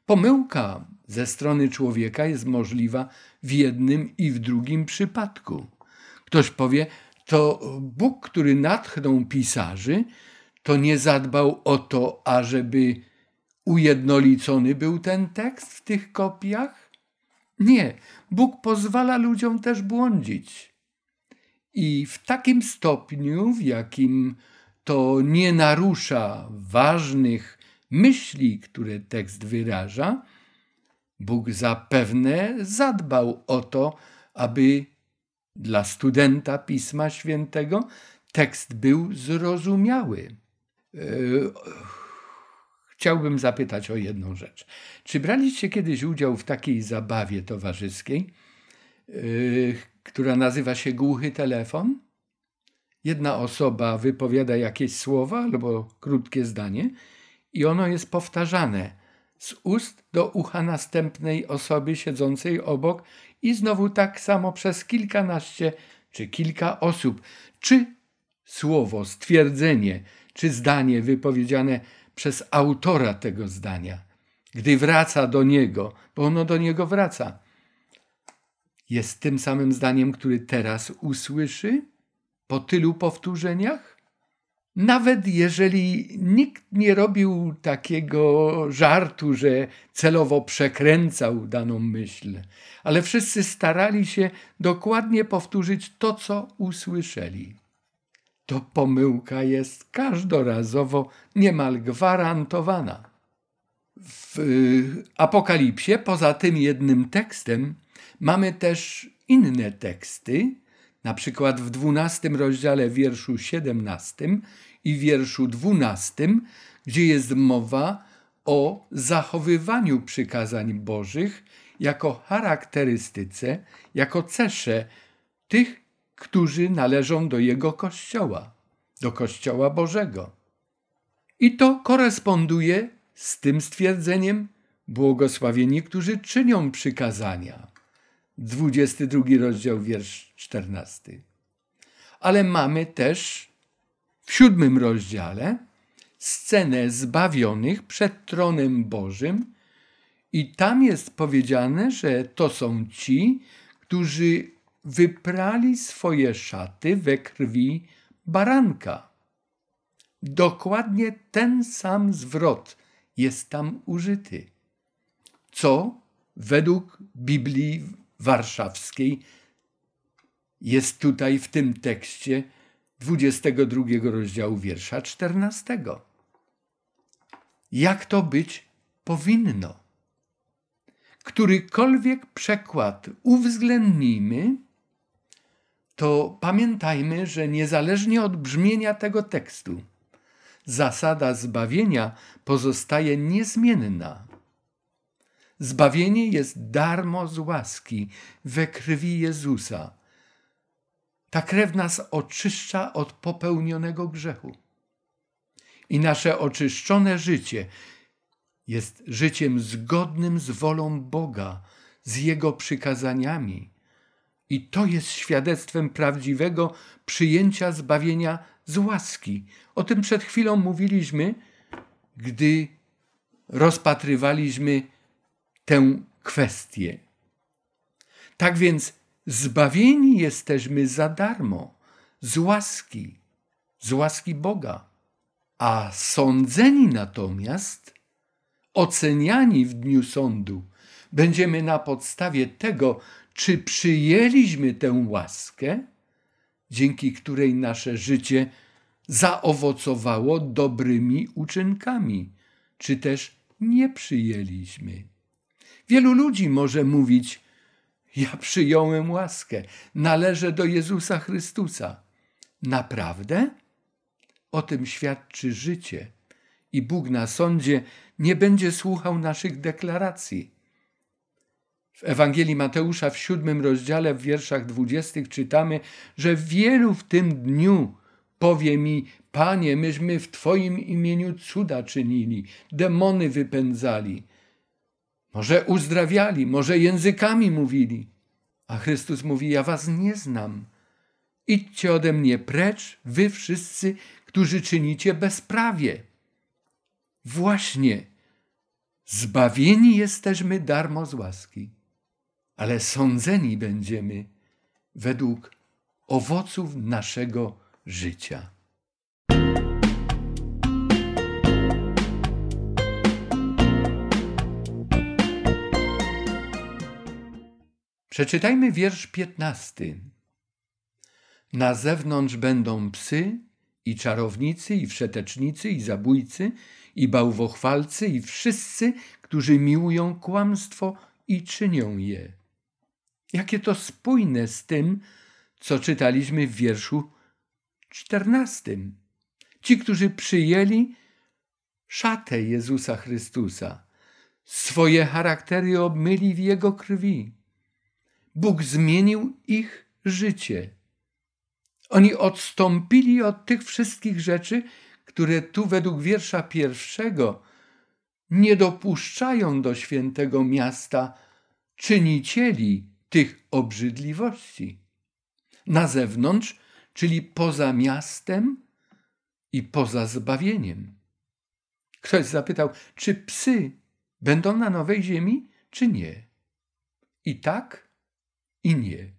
Pomyłka ze strony człowieka jest możliwa w jednym i w drugim przypadku. Ktoś powie, to Bóg, który natchnął pisarzy, to nie zadbał o to, ażeby ujednolicony był ten tekst w tych kopiach? Nie, Bóg pozwala ludziom też błądzić. I w takim stopniu, w jakim to nie narusza ważnych myśli, które tekst wyraża, Bóg zapewne zadbał o to, aby dla studenta Pisma Świętego tekst był zrozumiały. E, chciałbym zapytać o jedną rzecz. Czy braliście kiedyś udział w takiej zabawie towarzyskiej, e, która nazywa się głuchy telefon? Jedna osoba wypowiada jakieś słowa albo krótkie zdanie i ono jest powtarzane z ust do ucha następnej osoby siedzącej obok i znowu tak samo przez kilkanaście czy kilka osób, czy słowo, stwierdzenie, czy zdanie wypowiedziane przez autora tego zdania, gdy wraca do niego, bo ono do niego wraca, jest tym samym zdaniem, który teraz usłyszy po tylu powtórzeniach? Nawet jeżeli nikt nie robił takiego żartu, że celowo przekręcał daną myśl, ale wszyscy starali się dokładnie powtórzyć to, co usłyszeli. To pomyłka jest każdorazowo niemal gwarantowana. W Apokalipsie, poza tym jednym tekstem, mamy też inne teksty, na przykład w 12 rozdziale wierszu 17 i wierszu dwunastym, gdzie jest mowa o zachowywaniu przykazań Bożych jako charakterystyce, jako cesze tych, którzy należą do Jego Kościoła, do Kościoła Bożego. I to koresponduje z tym stwierdzeniem błogosławieni, którzy czynią przykazania. 22 rozdział, wiersz 14. Ale mamy też w siódmym rozdziale scenę zbawionych przed tronem Bożym i tam jest powiedziane, że to są ci, którzy wyprali swoje szaty we krwi baranka. Dokładnie ten sam zwrot jest tam użyty, co według Biblii Warszawskiej jest tutaj w tym tekście 22 rozdziału wiersza 14. Jak to być powinno? Którykolwiek przekład uwzględnimy, to pamiętajmy, że niezależnie od brzmienia tego tekstu, zasada zbawienia pozostaje niezmienna. Zbawienie jest darmo z łaski we krwi Jezusa ta krew nas oczyszcza od popełnionego grzechu. I nasze oczyszczone życie jest życiem zgodnym z wolą Boga, z Jego przykazaniami. I to jest świadectwem prawdziwego przyjęcia zbawienia z łaski. O tym przed chwilą mówiliśmy, gdy rozpatrywaliśmy tę kwestię. Tak więc Zbawieni jesteśmy za darmo, z łaski, z łaski Boga, a sądzeni natomiast, oceniani w dniu sądu, będziemy na podstawie tego, czy przyjęliśmy tę łaskę, dzięki której nasze życie zaowocowało dobrymi uczynkami, czy też nie przyjęliśmy. Wielu ludzi może mówić, ja przyjąłem łaskę, należę do Jezusa Chrystusa. Naprawdę? O tym świadczy życie. I Bóg na sądzie nie będzie słuchał naszych deklaracji. W Ewangelii Mateusza w siódmym rozdziale w wierszach dwudziestych czytamy, że wielu w tym dniu powie mi, Panie, myśmy w Twoim imieniu cuda czynili, demony wypędzali – może uzdrawiali, może językami mówili. A Chrystus mówi: Ja was nie znam. Idźcie ode mnie precz, wy wszyscy, którzy czynicie bezprawie. Właśnie, zbawieni jesteśmy darmo z łaski, ale sądzeni będziemy według owoców naszego życia. Przeczytajmy wiersz piętnasty. Na zewnątrz będą psy i czarownicy i wszetecznicy i zabójcy i bałwochwalcy i wszyscy, którzy miłują kłamstwo i czynią je. Jakie to spójne z tym, co czytaliśmy w wierszu czternastym. Ci, którzy przyjęli szatę Jezusa Chrystusa, swoje charaktery obmyli w Jego krwi Bóg zmienił ich życie. Oni odstąpili od tych wszystkich rzeczy, które tu według wiersza pierwszego nie dopuszczają do świętego miasta czynicieli tych obrzydliwości. Na zewnątrz, czyli poza miastem i poza zbawieniem. Ktoś zapytał, czy psy będą na nowej ziemi, czy nie. I tak i nie.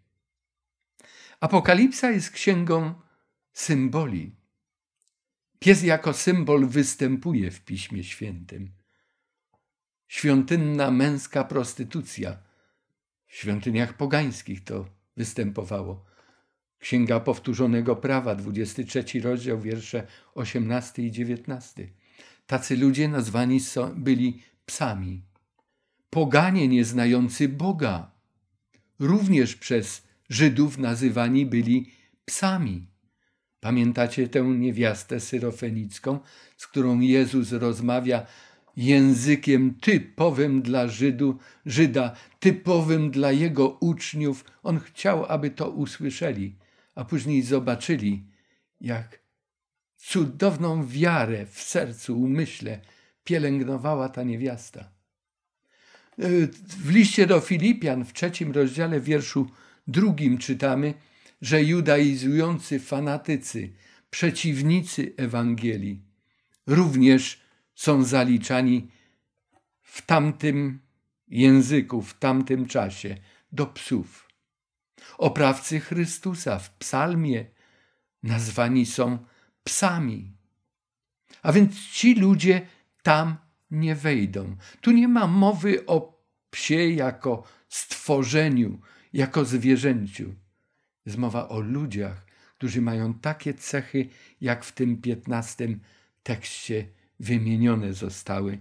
Apokalipsa jest księgą symboli. Pies jako symbol występuje w Piśmie Świętym. Świątynna męska prostytucja w świątyniach pogańskich to występowało. Księga Powtórzonego Prawa, 23 rozdział, wiersze 18 i 19. Tacy ludzie nazwani byli psami. Poganie nieznający Boga również przez Żydów nazywani byli psami. Pamiętacie tę niewiastę syrofenicką, z którą Jezus rozmawia językiem typowym dla Żydu, Żyda, typowym dla jego uczniów. On chciał, aby to usłyszeli, a później zobaczyli, jak cudowną wiarę w sercu, umyśle pielęgnowała ta niewiasta. W liście do Filipian w trzecim rozdziale wierszu drugim czytamy, że judaizujący fanatycy, przeciwnicy Ewangelii, również są zaliczani w tamtym języku, w tamtym czasie do psów. Oprawcy Chrystusa w psalmie nazwani są psami. A więc ci ludzie tam nie wejdą. Tu nie ma mowy o psie jako stworzeniu, jako zwierzęciu. Jest mowa o ludziach, którzy mają takie cechy, jak w tym piętnastym tekście wymienione zostały.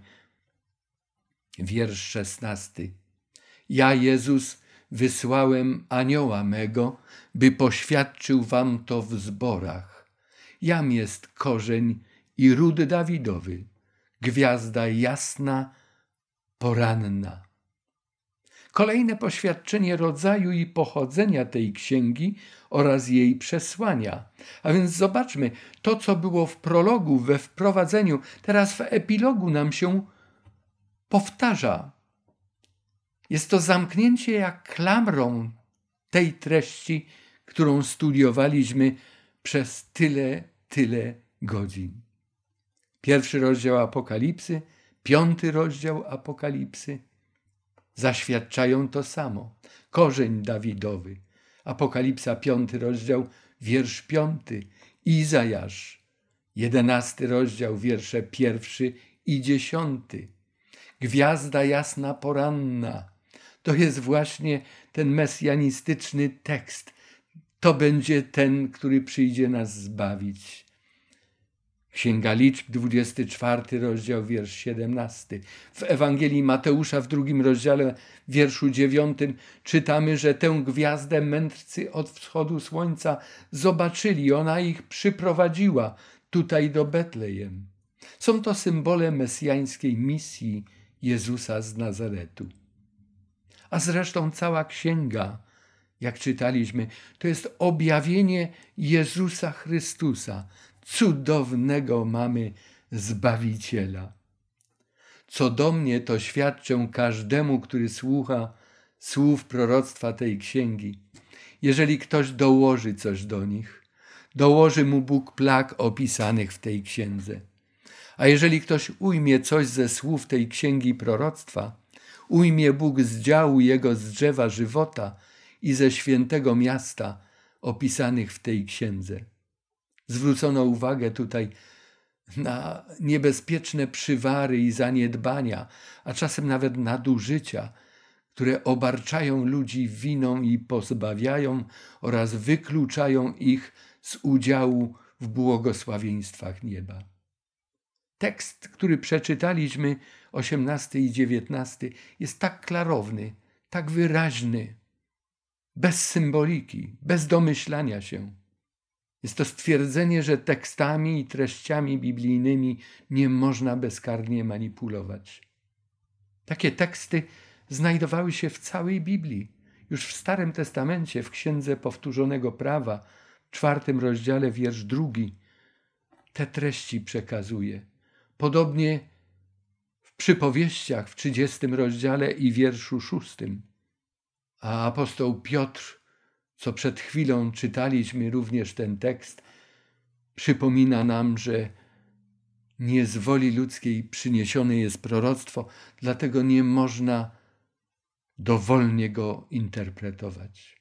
Wiersz szesnasty. Ja, Jezus, wysłałem anioła mego, by poświadczył wam to w zborach. Jam jest korzeń i ród Dawidowy gwiazda jasna, poranna. Kolejne poświadczenie rodzaju i pochodzenia tej księgi oraz jej przesłania. A więc zobaczmy, to co było w prologu, we wprowadzeniu, teraz w epilogu nam się powtarza. Jest to zamknięcie jak klamrą tej treści, którą studiowaliśmy przez tyle, tyle godzin. Pierwszy rozdział Apokalipsy, piąty rozdział Apokalipsy zaświadczają to samo. Korzeń Dawidowy, Apokalipsa, piąty rozdział, wiersz piąty, Izajasz, jedenasty rozdział, wiersze pierwszy i dziesiąty. Gwiazda jasna poranna. To jest właśnie ten mesjanistyczny tekst. To będzie ten, który przyjdzie nas zbawić. Księga Liczb, 24 rozdział, wiersz 17. W Ewangelii Mateusza w drugim rozdziale, wierszu 9 czytamy, że tę gwiazdę mędrcy od wschodu słońca zobaczyli, ona ich przyprowadziła tutaj do Betlejem. Są to symbole mesjańskiej misji Jezusa z Nazaretu. A zresztą cała księga, jak czytaliśmy, to jest objawienie Jezusa Chrystusa – cudownego mamy Zbawiciela. Co do mnie, to świadczę każdemu, który słucha słów proroctwa tej księgi. Jeżeli ktoś dołoży coś do nich, dołoży mu Bóg plag opisanych w tej księdze. A jeżeli ktoś ujmie coś ze słów tej księgi proroctwa, ujmie Bóg z działu jego z drzewa żywota i ze świętego miasta opisanych w tej księdze. Zwrócono uwagę tutaj na niebezpieczne przywary i zaniedbania, a czasem nawet nadużycia, które obarczają ludzi winą i pozbawiają oraz wykluczają ich z udziału w błogosławieństwach nieba. Tekst, który przeczytaliśmy, 18 i 19, jest tak klarowny, tak wyraźny, bez symboliki, bez domyślania się. Jest to stwierdzenie, że tekstami i treściami biblijnymi nie można bezkarnie manipulować. Takie teksty znajdowały się w całej Biblii. Już w Starym Testamencie, w Księdze Powtórzonego Prawa, w czwartym rozdziale, wiersz drugi, te treści przekazuje. Podobnie w przypowieściach w trzydziestym rozdziale i wierszu szóstym. A apostoł Piotr co przed chwilą czytaliśmy również ten tekst, przypomina nam, że nie z woli ludzkiej przyniesione jest proroctwo, dlatego nie można dowolnie go interpretować.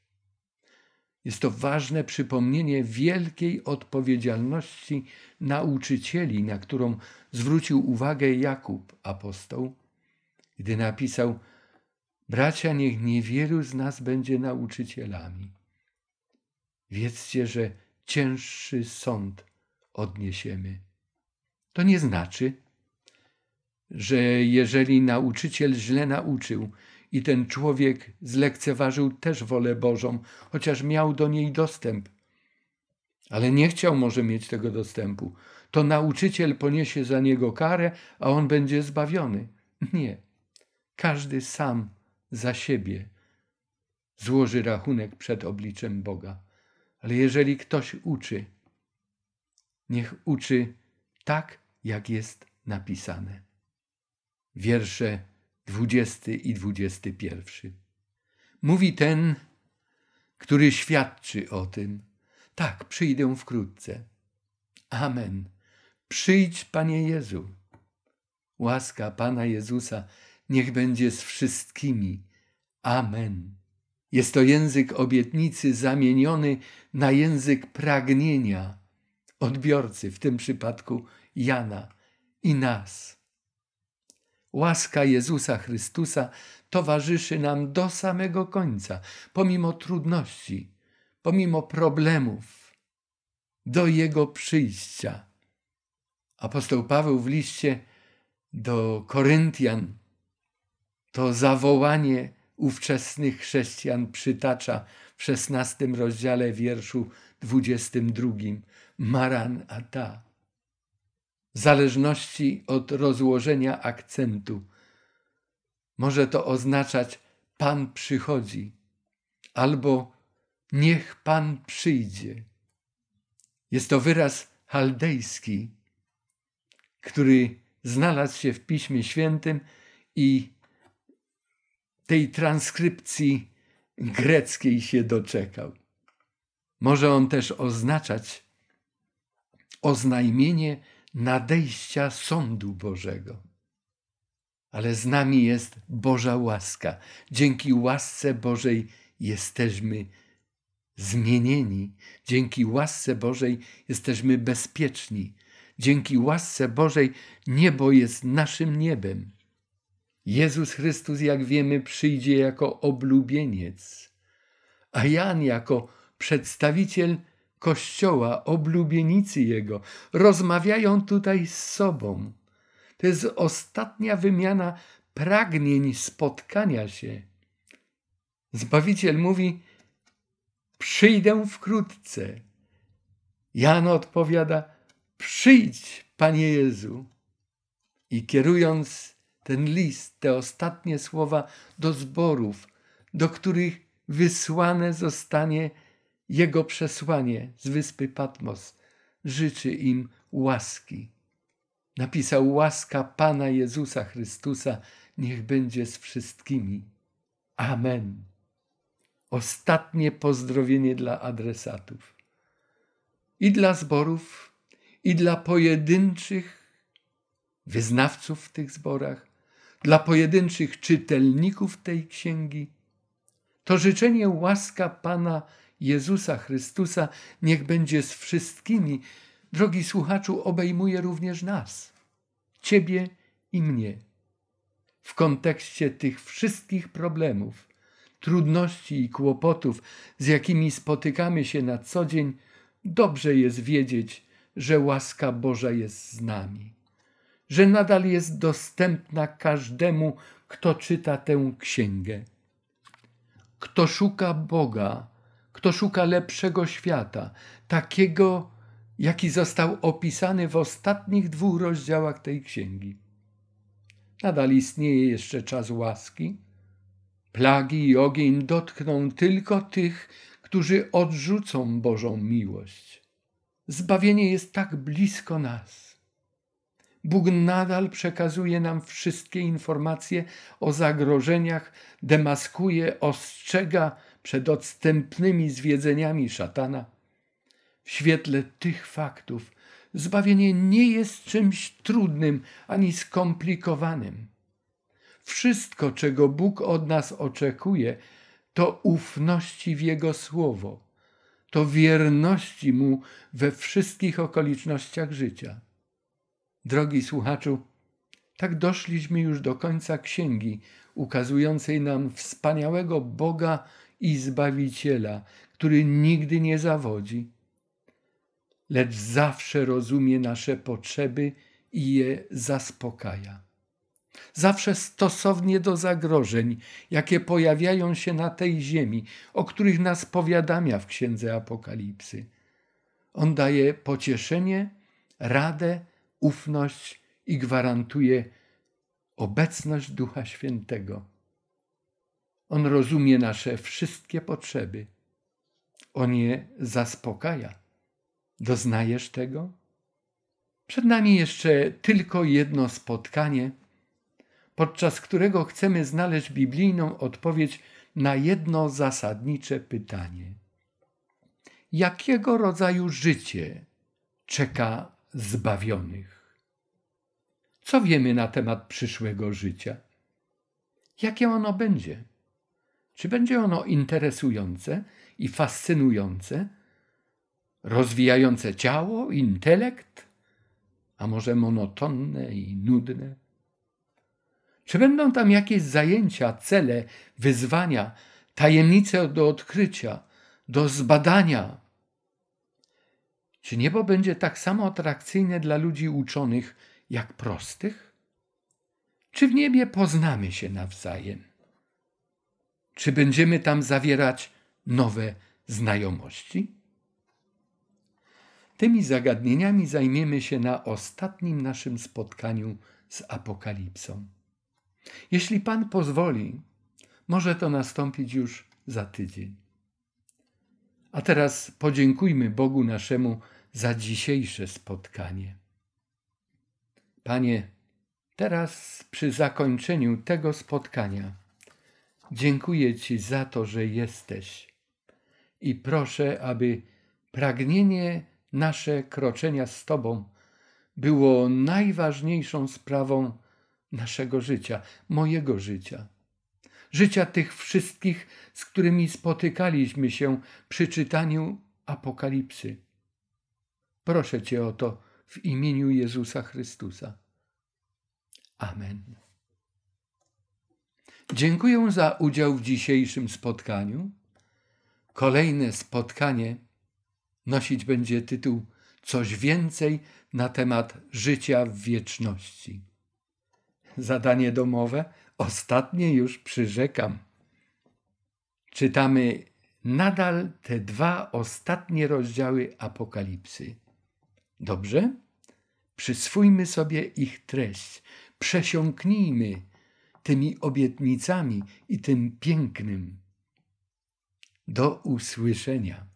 Jest to ważne przypomnienie wielkiej odpowiedzialności nauczycieli, na którą zwrócił uwagę Jakub, apostoł, gdy napisał: Bracia, niech niewielu z nas będzie nauczycielami. Wiedzcie, że cięższy sąd odniesiemy. To nie znaczy, że jeżeli nauczyciel źle nauczył i ten człowiek zlekceważył też wolę Bożą, chociaż miał do niej dostęp, ale nie chciał może mieć tego dostępu, to nauczyciel poniesie za niego karę, a on będzie zbawiony. Nie. Każdy sam za siebie złoży rachunek przed obliczem Boga. Ale jeżeli ktoś uczy, niech uczy tak, jak jest napisane. Wiersze 20 i 21. Mówi ten, który świadczy o tym. Tak, przyjdę wkrótce. Amen. Przyjdź, Panie Jezu. Łaska Pana Jezusa niech będzie z wszystkimi. Amen. Jest to język obietnicy zamieniony na język pragnienia odbiorcy, w tym przypadku Jana i nas. Łaska Jezusa Chrystusa towarzyszy nam do samego końca, pomimo trudności, pomimo problemów, do Jego przyjścia. Apostoł Paweł w liście do Koryntian to zawołanie ówczesnych chrześcijan przytacza w XVI rozdziale wierszu 22 Maran Ata. W zależności od rozłożenia akcentu może to oznaczać Pan przychodzi albo niech Pan przyjdzie. Jest to wyraz chaldejski, który znalazł się w Piśmie Świętym i tej transkrypcji greckiej się doczekał. Może on też oznaczać oznajmienie nadejścia sądu Bożego. Ale z nami jest Boża łaska. Dzięki łasce Bożej jesteśmy zmienieni. Dzięki łasce Bożej jesteśmy bezpieczni. Dzięki łasce Bożej niebo jest naszym niebem. Jezus Chrystus, jak wiemy, przyjdzie jako oblubieniec, a Jan jako przedstawiciel Kościoła, oblubienicy Jego, rozmawiają tutaj z sobą. To jest ostatnia wymiana pragnień spotkania się. Zbawiciel mówi: Przyjdę wkrótce. Jan odpowiada: Przyjdź, panie Jezu. I kierując ten list, te ostatnie słowa do zborów, do których wysłane zostanie jego przesłanie z wyspy Patmos. Życzy im łaski. Napisał łaska Pana Jezusa Chrystusa, niech będzie z wszystkimi. Amen. Ostatnie pozdrowienie dla adresatów. I dla zborów, i dla pojedynczych wyznawców w tych zborach, dla pojedynczych czytelników tej księgi. To życzenie łaska Pana Jezusa Chrystusa niech będzie z wszystkimi, drogi słuchaczu, obejmuje również nas, Ciebie i mnie. W kontekście tych wszystkich problemów, trudności i kłopotów, z jakimi spotykamy się na co dzień, dobrze jest wiedzieć, że łaska Boża jest z nami że nadal jest dostępna każdemu, kto czyta tę księgę. Kto szuka Boga, kto szuka lepszego świata, takiego, jaki został opisany w ostatnich dwóch rozdziałach tej księgi. Nadal istnieje jeszcze czas łaski. Plagi i ogień dotkną tylko tych, którzy odrzucą Bożą miłość. Zbawienie jest tak blisko nas Bóg nadal przekazuje nam wszystkie informacje o zagrożeniach, demaskuje, ostrzega przed odstępnymi zwiedzeniami szatana. W świetle tych faktów zbawienie nie jest czymś trudnym ani skomplikowanym. Wszystko, czego Bóg od nas oczekuje, to ufności w Jego słowo, to wierności Mu we wszystkich okolicznościach życia. Drogi słuchaczu, tak doszliśmy już do końca księgi, ukazującej nam wspaniałego Boga i Zbawiciela, który nigdy nie zawodzi, lecz zawsze rozumie nasze potrzeby i je zaspokaja. Zawsze stosownie do zagrożeń, jakie pojawiają się na tej ziemi, o których nas powiadamia w Księdze Apokalipsy. On daje pocieszenie, radę ufność i gwarantuje obecność Ducha Świętego. On rozumie nasze wszystkie potrzeby. On je zaspokaja. Doznajesz tego? Przed nami jeszcze tylko jedno spotkanie, podczas którego chcemy znaleźć biblijną odpowiedź na jedno zasadnicze pytanie: Jakiego rodzaju życie czeka zbawionych. Co wiemy na temat przyszłego życia? Jakie ono będzie? Czy będzie ono interesujące i fascynujące, rozwijające ciało, intelekt, a może monotonne i nudne? Czy będą tam jakieś zajęcia, cele, wyzwania, tajemnice do odkrycia, do zbadania, czy niebo będzie tak samo atrakcyjne dla ludzi uczonych jak prostych? Czy w niebie poznamy się nawzajem? Czy będziemy tam zawierać nowe znajomości? Tymi zagadnieniami zajmiemy się na ostatnim naszym spotkaniu z Apokalipsą. Jeśli Pan pozwoli, może to nastąpić już za tydzień. A teraz podziękujmy Bogu naszemu za dzisiejsze spotkanie. Panie, teraz przy zakończeniu tego spotkania dziękuję Ci za to, że jesteś i proszę, aby pragnienie nasze kroczenia z Tobą było najważniejszą sprawą naszego życia, mojego życia życia tych wszystkich, z którymi spotykaliśmy się przy czytaniu Apokalipsy. Proszę Cię o to w imieniu Jezusa Chrystusa. Amen. Dziękuję za udział w dzisiejszym spotkaniu. Kolejne spotkanie nosić będzie tytuł Coś więcej na temat życia w wieczności. Zadanie domowe Ostatnie już przyrzekam. Czytamy nadal te dwa ostatnie rozdziały Apokalipsy. Dobrze? Przyswójmy sobie ich treść, przesiąknijmy tymi obietnicami i tym pięknym. Do usłyszenia.